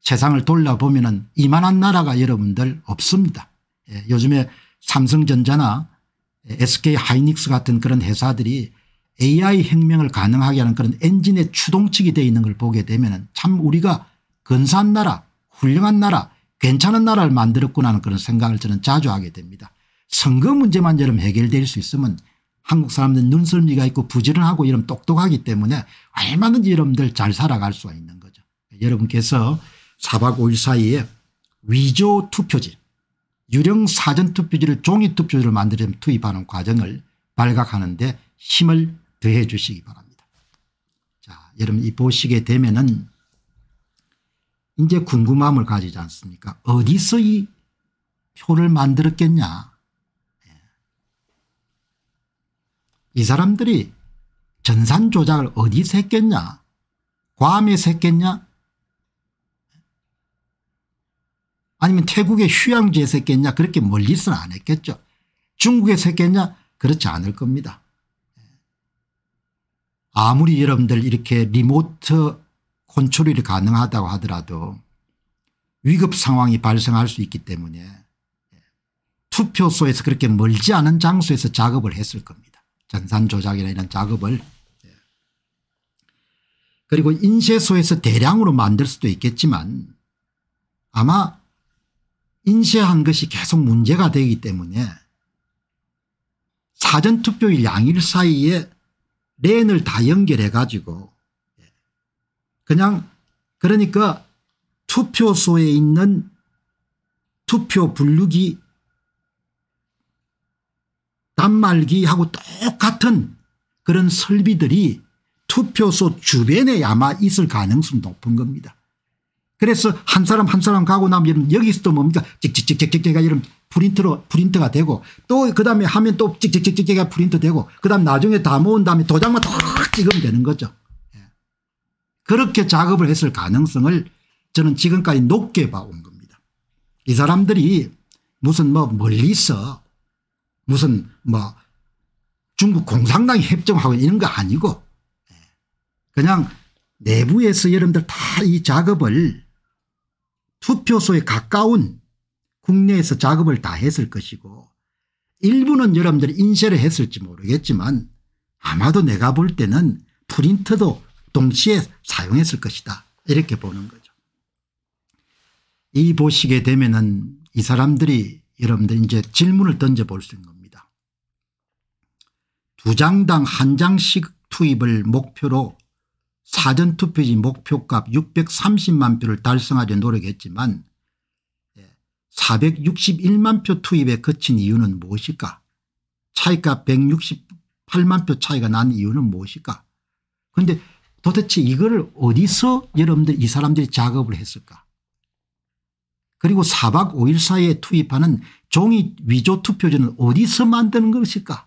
세상을 돌려보면 은 이만한 나라가 여러분들 없습니다. 예, 요즘에 삼성전자나 SK하이닉스 예, 같은 그런 회사들이 AI 혁명을 가능하게 하는 그런 엔진의 추동측이 되어 있는 걸 보게 되면 참 우리가 근사한 나라 훌륭한 나라 괜찮은 나라를 만들었구나 하는 그런 생각을 저는 자주 하게 됩니다. 선거 문제만 여러 해결될 수 있으면 한국 사람들 눈썰미가 있고 부지런하고 이런 똑똑하기 때문에 얼마든지 여러분들 잘 살아갈 수가 있는 거죠. 여러분께서 4박 5일 사이에 위조 투표지 유령 사전 투표지를 종이 투표지를 만들어 투입하는 과정을 발각하는데 힘을 더해 주시기 바랍니다. 자, 여러분 이 보시게 되면은 이제 궁금함을 가지지 않습니까 어디서 이 표를 만들었겠냐 예. 이 사람들이 전산 조작을 어디서 했겠냐 괌에서 했겠냐 아니면 태국의 휴양지에서 했겠냐 그렇게 멀리서는 안 했겠죠 중국에서 했겠냐 그렇지 않을 겁니다 예. 아무리 여러분들 이렇게 리모트 혼출이 가능하다고 하더라도 위급 상황이 발생할 수 있기 때문에 투표소에서 그렇게 멀지 않은 장소에서 작업을 했을 겁니다. 전산 조작이나 이런 작업을 예. 그리고 인쇄소에서 대량으로 만들 수도 있겠지만 아마 인쇄한 것이 계속 문제가 되기 때문에 사전투표일 양일 사이에 랜을 다 연결해 가지고 그냥 그러니까 투표소에 있는 투표 분류기 단말기하고 똑같은 그런 설비들이 투표소 주변에 아마 있을 가능성이 높은 겁니다. 그래서 한 사람 한 사람 가고 나면 여기서 도 뭡니까 찍찍찍찍찍가 이런 프린트로 프린트가 되고 또 그다음에 하면 또 찍찍찍찍가 프린트 되고 그다음 나중에 다 모은 다음에 도장만 딱 찍으면 되는 거죠. 그렇게 작업을 했을 가능성을 저는 지금까지 높게 봐온 겁니다. 이 사람들이 무슨 뭐 멀리서 무슨 뭐 중국 공산당이 협정하고 이런 거 아니고 그냥 내부에서 여러분들 다 이 작업을 투표소에 가까운 국내에서 작업을 다 했을 것이고 일부는 여러분들이 인쇄를 했을지 모르겠지만 아마도 내가 볼 때는 프린트도 동시에 사용했을 것이다 이렇게 보는 거죠. 이 보시게 되면은 이 사람들이 여러분들 이제 질문을 던져볼 수 있는 겁니다. 두 장당 한 장씩 투입을 목표로 사전투표지 목표값 630만 표를 달성하려 노력했지만 461만 예, 표 투입에 그친 이유는 무엇일까 차이가 168만 표 차이가 난 이유는 무엇일까 그런데 도대체 이걸 어디서 여러분들 이 사람들이 작업을 했을까 그리고 4박 5일 사이에 투입하는 종이 위조 투표지는 어디서 만드는 것일까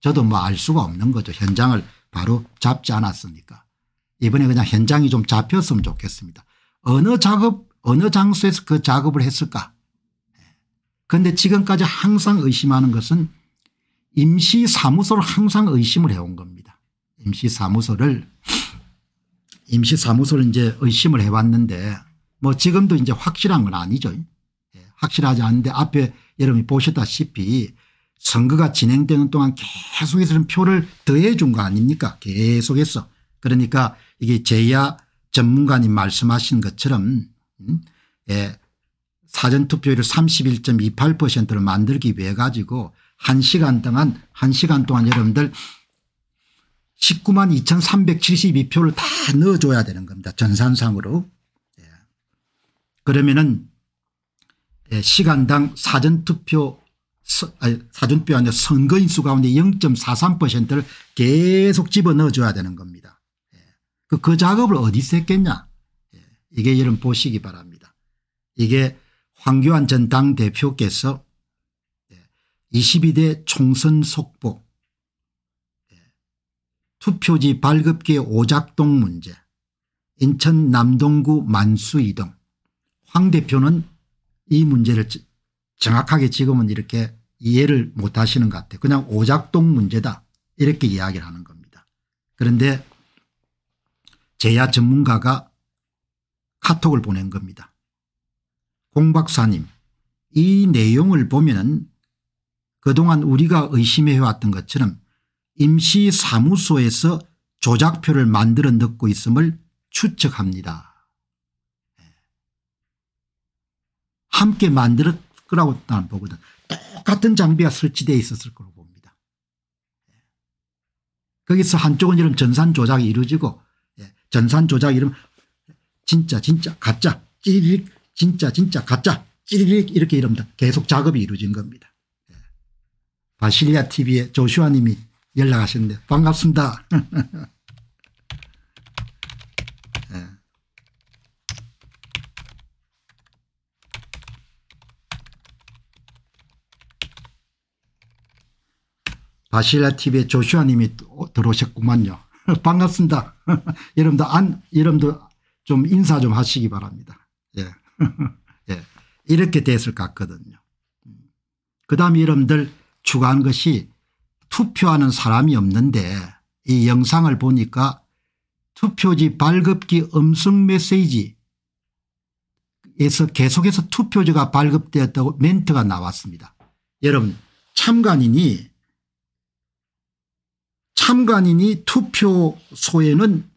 저도 뭐 알 수가 없는 거죠 현장을 바로 잡지 않았습니까 이번에 그냥 현장이 좀 잡혔으면 좋겠습니다 어느 작업 어느 장소에서 그 작업을 했을까 그런데 지금까지 항상 의심하는 것은 임시사무소를 항상 의심을 해온 겁니다 임시사무소를 임시사무소를 이제 의심을 해왔는데 뭐 지금도 이제 확실한 건 아니죠. 예, 확실하지 않은데 앞에 여러분이 보셨다시피 선거가 진행되는 동안 계속해서 표를 더해 준 거 아닙니까 계속해서. 그러니까 이게 제야 전문가님 말씀하신 것처럼 음, 예, 사전투표율 31.28%를 만들기 위해 가지고 1시간 동안 1시간 동안 여러분들 19만 2372표를 다 넣어줘야 되는 겁니다. 전산상으로. 예. 그러면은 예, 시간당 사전투표 아니, 사전표 아니라 선거인수 가운데 0.43%를 계속 집어넣어줘야 되는 겁니다. 예. 그, 그 작업을 어디서 했겠냐. 예. 이게 여러분 보시기 바랍니다. 이게 황교안 전 당대표께서 22대 예, 총선 속보 투표지 발급기 오작동 문제 인천 남동구 만수이동 황 대표는 이 문제를 정확하게 지금은 이렇게 이해를 못하시는 것 같아요. 그냥 오작동 문제다 이렇게 이야기를 하는 겁니다. 그런데 제야 전문가가 카톡을 보낸 겁니다. 공 박사님 이 내용을 보면 은 그동안 우리가 의심해왔던 것처럼 임시사무소에서 조작표를 만들어 넣고 있음을 추측합니다. 예. 함께 만들 거라고 나는 보거든. 똑같은 장비가 설치되어 있었을 거로 봅니다. 예. 거기서 한쪽은 이런 전산 조작이 이루어지고 예, 전산 조작 이름 진짜 진짜 가짜 찌리릭 진짜 진짜 가짜 찌리릭 이렇게 이럽니다. 계속 작업이 이루어진 겁니다. 바실리아 tv의 조슈아님이 연락하셨는데 반갑습니다. 예. 바실라 TV의 조슈아 님이 들어오셨구만요. (laughs) 반갑습니다. (laughs) 여러분도 안, 여러분도 좀 인사 좀 하시기 바랍니다. 예. (laughs) 예. 이렇게 됐을 것 같거든요. 음. 그 다음에 여러분들 추가한 것이 투표하는 사람이 없는데 이 영상을 보니까 투표지 발급기 음성 메시지에서 계속해서 투표지가 발급되었다고 멘트가 나왔습니다. 여러분 참관인이 참관인이 투표소에는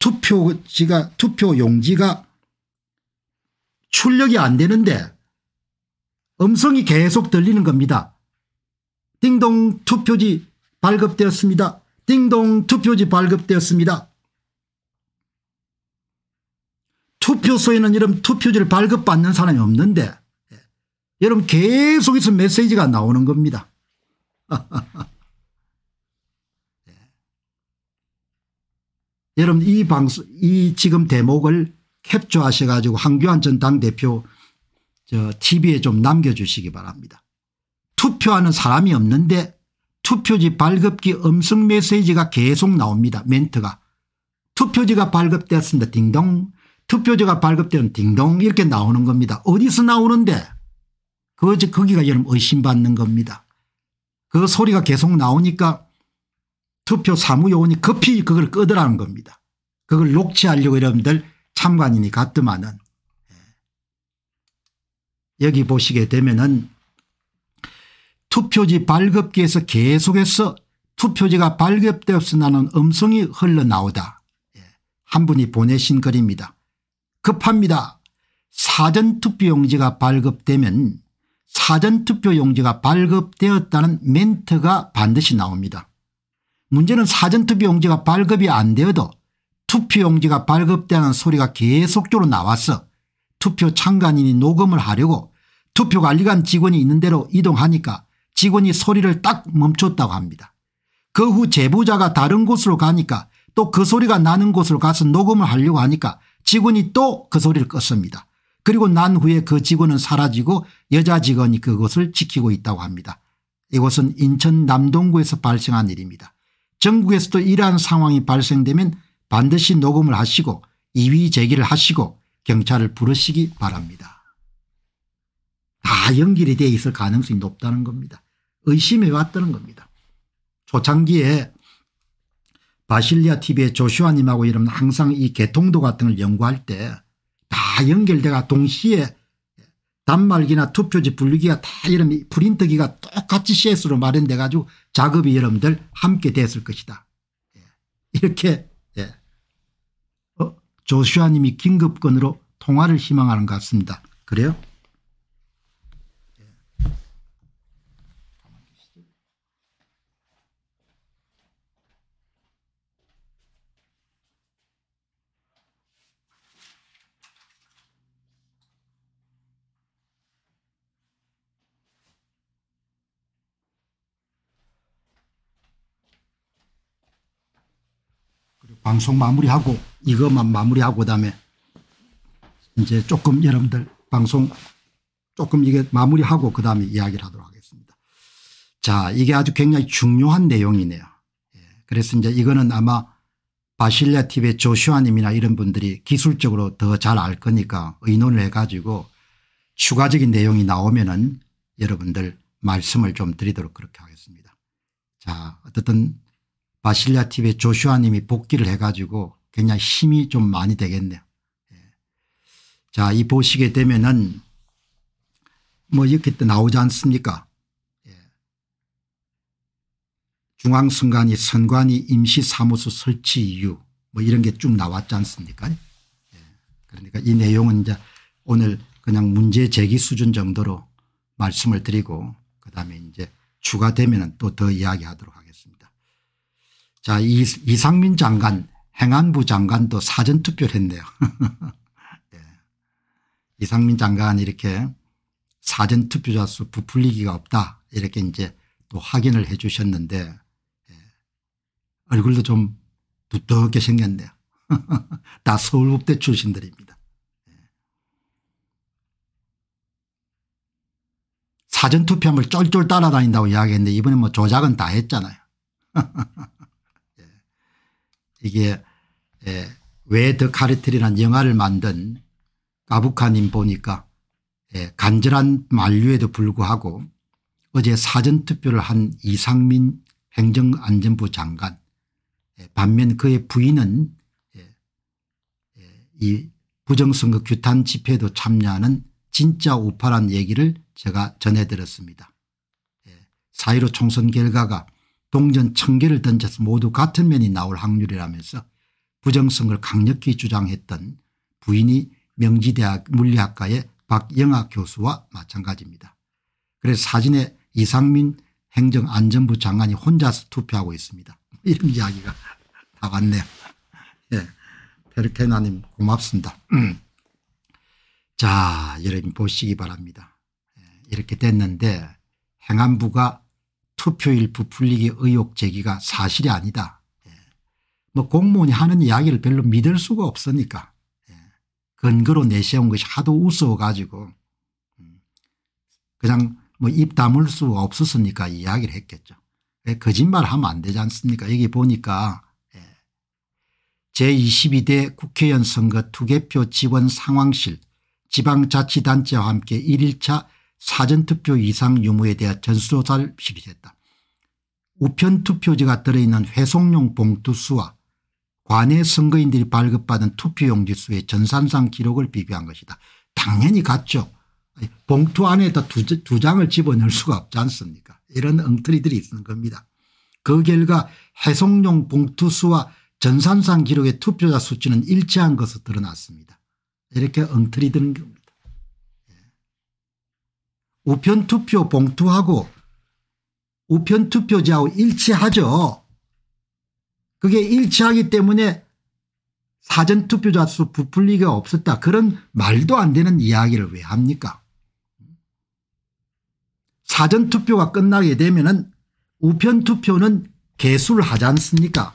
투표지가 투표용지가 출력이 안 되는데 음성이 계속 들리는 겁니다. 띵동 투표지 발급되었습니다. 띵동 투표지 발급되었습니다. 투표소에는 이런 투표지를 발급받는 사람이 없는데 예, 여러분 계속해서 메시지가 나오는 겁니다. (laughs) 예. 여러분 이 방송 이 지금 대목을 캡처하셔 가지고 황교안 전 당대표 저 tv에 좀 남겨주시기 바랍니다. 투표하는 사람이 없는데 투표지 발급기 음성 메시지가 계속 나옵니다. 멘트가. 투표지가 발급되었습니다. 딩동. 투표지가 발급되는 딩동 이렇게 나오는 겁니다. 어디서 나오는데 그저 거기가 여러분 의심받는 겁니다. 그 소리가 계속 나오니까 투표 사무요원이 급히 그걸 끄더라는 겁니다. 그걸 녹취하려고 여러분들 참관인이 갔더만은 예. 여기 보시게 되면은 투표지 발급기에서 계속해서 투표지가 발급되어서 나는 음성이 흘러나오다. 예, 한 분이 보내신 글입니다. 급합니다. 사전투표용지가 발급되면 사전투표용지가 발급되었다는 멘트가 반드시 나옵니다. 문제는 사전투표용지가 발급이 안 되어도 투표용지가 발급되는 소리가 계속적으로 나와서 투표 참관인이 녹음을 하려고 투표관리관 직원이 있는 대로 이동하니까 직원이 소리를 딱 멈췄다고 합니다. 그 후 제보자가 다른 곳으로 가니까 또 그 소리가 나는 곳으로 가서 녹음을 하려고 하니까 직원이 또 그 소리를 껐습니다. 그리고 난 후에 그 직원은 사라지고 여자 직원이 그것을 지키고 있다고 합니다. 이곳은 인천 남동구에서 발생한 일입니다. 전국에서도 이러한 상황이 발생되면 반드시 녹음을 하시고 이위 제기를 하시고 경찰을 부르시기 바랍니다. 다 연결이 돼 있을 가능성이 높다는 겁니다. 의심해 왔다는 겁니다. 초창기에 바실리아 TV의 조슈아님하고 이러 항상 이 개통도 같은 걸 연구할 때 다 연결돼가 동시에 단말기나 투표지 분류기가 다 이런 프린터기가 똑같이 CS로 마련돼 가지고 작업이 여러분들 함께 됐을 것이다. 예. 이렇게 예. 어? 조슈아님이 긴급건으로 통화를 희망하는 것 같습니다. 그래요? 방송 마무리하고 이것만 마무리하고 그다음에 이제 조금 여러분들 방송 조금 이게 마무리하고 그다음에 이야기를 하도록 하겠습니다. 자 이게 아주 굉장히 중요한 내용이네요. 예. 그래서 이제 이거는 아마 바실리아 TV의 조슈아님이나 이런 분들이 기술적으로 더 잘 알 거니까 의논을 해가지고 추가적인 내용이 나오면은 여러분들 말씀을 좀 드리도록 그렇게 하겠습니다. 자 어쨌든 바실리아 TV의 조슈아님이 복귀를 해가지고 굉장히 힘이 좀 많이 되겠네요. 예. 자, 이 보시게 되면은 뭐 이렇게 또 나오지 않습니까? 예. 중앙선관위 선관위 임시사무소 설치 이유 뭐 이런 게 쭉 나왔지 않습니까? 예. 그러니까 이 내용은 이제 오늘 그냥 문제 제기 수준 정도로 말씀을 드리고 그다음에 이제 추가되면 또 더 이야기하도록 하겠습니다. 자, 이상민 장관, 행안부 장관도 사전투표를 했네요. (laughs) 네. 이상민 장관 이렇게 사전투표자 수 부풀리기가 없다 이렇게 이제 또 확인을 해 주셨는데 예. 얼굴도 좀 두텁게 생겼네요. (laughs) 다 서울법대 출신들입니다. 예. 사전투표함을 쫄쫄 따라다닌다고 이야기했는데 이번에 뭐 조작은 다 했잖아요. (laughs) 이게 예, 왜더카르텔이라는 영화를 만든 까부카님 보니까 예, 간절한 만류에도 불구하고 어제 사전투표를 한 이상민 행정안전부 장관 예, 반면 그의 부인은 이 부정선거 규탄 집회도 참여하는 진짜 우파란 얘기를 제가 전해드렸습니다. 4.15 총선 결과가 동전 천개를 던져서 모두 같은 면이 나올 확률이라면서 부정성을 강력히 주장했던 부인이 명지대학 물리학과의 박영아 교수와 마찬가지입니다. 그래서 사진에 이상민 행정안전부 장관이 혼자서 투표하고 있습니다. (laughs) 이런 이야기가 나왔네요. 예. 페르케나님 고맙습니다. (clears throat) 자 여러분 보시기 바랍니다. 예, 이렇게 됐는데 행안부가 투표일 부풀리기 의혹 제기가 사실이 아니다. 예. 뭐 공무원이 하는 이야기를 별로 믿을 수가 없으니까 예. 근거로 내세운 것이 하도 우스워가지고 음. 그냥 뭐 입 다물 수가 없었으니까 이야기를 했겠죠. 거짓말 하면 안 되지 않습니까 여기 보니까 예. 제22대 국회의원 선거 투개표 지원 상황실 지방자치단체와 함께 1일차 사전투표 이상 유무에 대한 전수조사를 실시했다. 우편투표지가 들어있는 회송용 봉투수와 관외 선거인들이 발급받은 투표용지 수의 전산상 기록을 비교한 것이다. 당연히 같죠. 봉투 안에다 두, 두 장을 집어넣을 수가 없지 않습니까 이런 엉터리들이 있는 겁니다. 그 결과 해송용 봉투수와 전산상 기록의 투표자 수치는 일치한 것으로 드러났습니다. 이렇게 엉터리드는 겁니다. 우편투표 봉투하고 우편투표지하고 일치하죠. 그게 일치하기 때문에 사전투표자 수 부풀리기가 없었다. 그런 말도 안 되는 이야기를 왜 합니까? 사전투표가 끝나게 되면 은 우편투표는 개수를 하지 않습니까?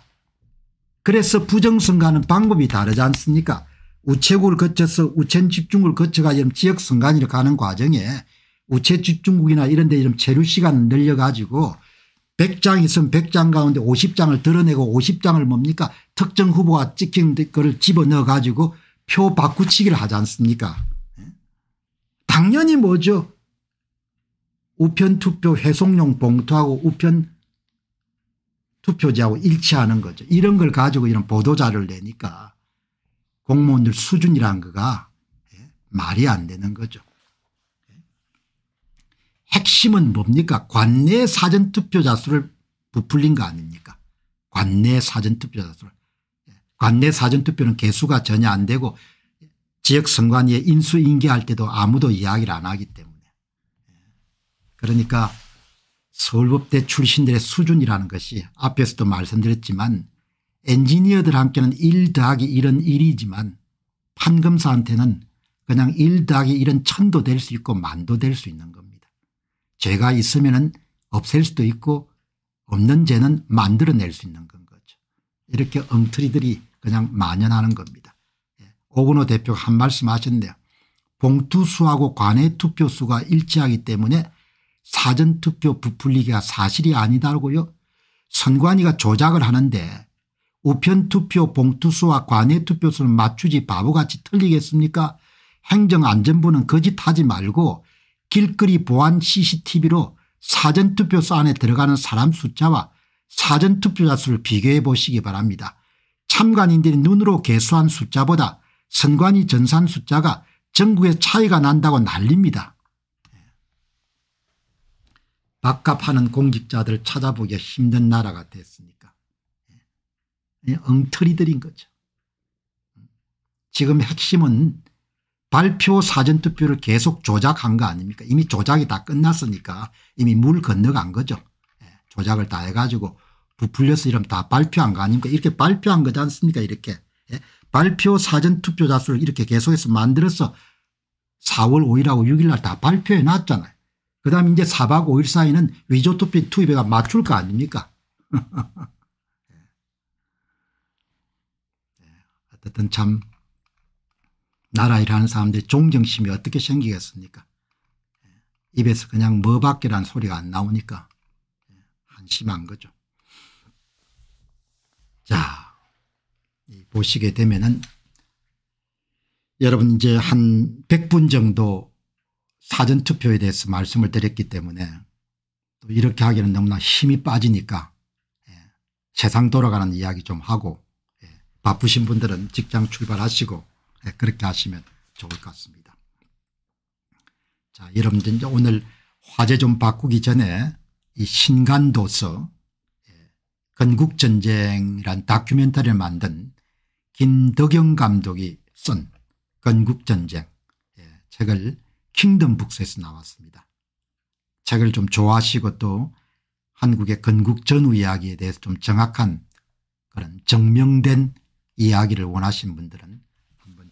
그래서 부정선거하는 방법이 다르지 않습니까? 우체국을 거쳐서 우천 집중을 거쳐가지고 지역선관위로 가는 과정에 우체 집중국이나 이런 데좀 체류 시간 늘려 가지고 100장 있으면 100장 가운데 50장을 드러내고 50장을 뭡니까 특정 후보가 찍힌 거를 집어넣어 가지고 표 바꾸치기를 하지 않습니까 당연히 뭐죠 우편 투표 회송용 봉투하고 우편 투표지하고 일치하는 거죠 이런 걸 가지고 이런 보도자를 내니까 공무원들 수준이라는 거가 예, 말이 안 되는 거죠 핵심은 뭡니까 관내 사전투표자 수를 부풀린 거 아닙니까 관내 사전투표자 수를 관내 사전투표는 개수가 전혀 안 되고 지역선관위에 인수인계할 때도 아무도 이야기를 안 하기 때문에 그러니까 서울법대 출신들의 수준이라는 것이 앞에서도 말씀드렸지만 엔지니어들한테는 1 더하기 1은 1이지만 판검사한테는 그냥 1 더하기 1은 천도 될 수 있고 만도 될 수 있는 겁니다. 죄가 있으면 없앨 수도 있고 없는 죄는 만들어낼 수 있는 건 거죠. 이렇게 엉터리들이 그냥 만연하는 겁니다. 예, 오근호 대표가 한 말씀 하셨는데요. 봉투수하고 관외 투표수가 일치하기 때문에 사전투표 부풀리기가 사실이 아니다고요. 선관위가 조작을 하는데 우편투표 봉투수와 관외 투표수를 맞추지 바보같이 틀리겠습니까 행정안전부는 거짓하지 말고 길거리 보안 cctv로 사전투표소 안에 들어가는 사람 숫자와 사전투표자 수를 비교해 보시기 바랍니다. 참관인들이 눈으로 계수한 숫자보다 선관위 전산 숫자가 전국에 차이가 난다고 난립니다. 밥값하는 공직자들 찾아보기 힘든 나라가 됐으니까 예. 엉터리들인 거죠. 지금 핵심은 발표 사전투표를 계속 조작한 거 아닙니까 이미 조작이 다 끝났으니까 이미 물 건너간 거죠. 예, 조작을 다 해가지고 부풀려서 이러면 다 발표한 거 아닙니까 이렇게 발표한 거지 않습니까 이렇게 예? 발표 사전투표자 수를 이렇게 계속해서 만들어서 4월 5일하고 6일 날 다 발표해 놨잖아요. 그다음에 이제 4박 5일 사이는 위조투표 투입해 맞출 거 아닙니까 (laughs) 예. 예, 어쨌든 참 나라 일하는 사람들의 존경심이 어떻게 생기겠습니까 예. 입에서 그냥 뭐밖에란 소리가 안 나오니까 예, 한심한 거죠. 자 보시게 되면은 여러분 이제 한 100분 정도 사전투표에 대해서 말씀을 드렸기 때문에 또 이렇게 하기는 너무나 힘이 빠지니까 예, 세상 돌아가는 이야기 좀 하고 예, 바쁘신 분들은 직장 출발하시고 네, 그렇게 하시면 좋을 것 같습니다. 자, 여러분들 이제 오늘 화제 좀 바꾸기 전에 이 신간도서 예, 건국전쟁이란 다큐멘터리를 만든 김덕영 감독이 쓴 건국전쟁 예, 책을 킹덤북스에서 나왔습니다. 책을 좀 좋아하시고 또 한국의 건국 전후 이야기에 대해서 좀 정확한 그런 정명된 이야기를 원하신 분들은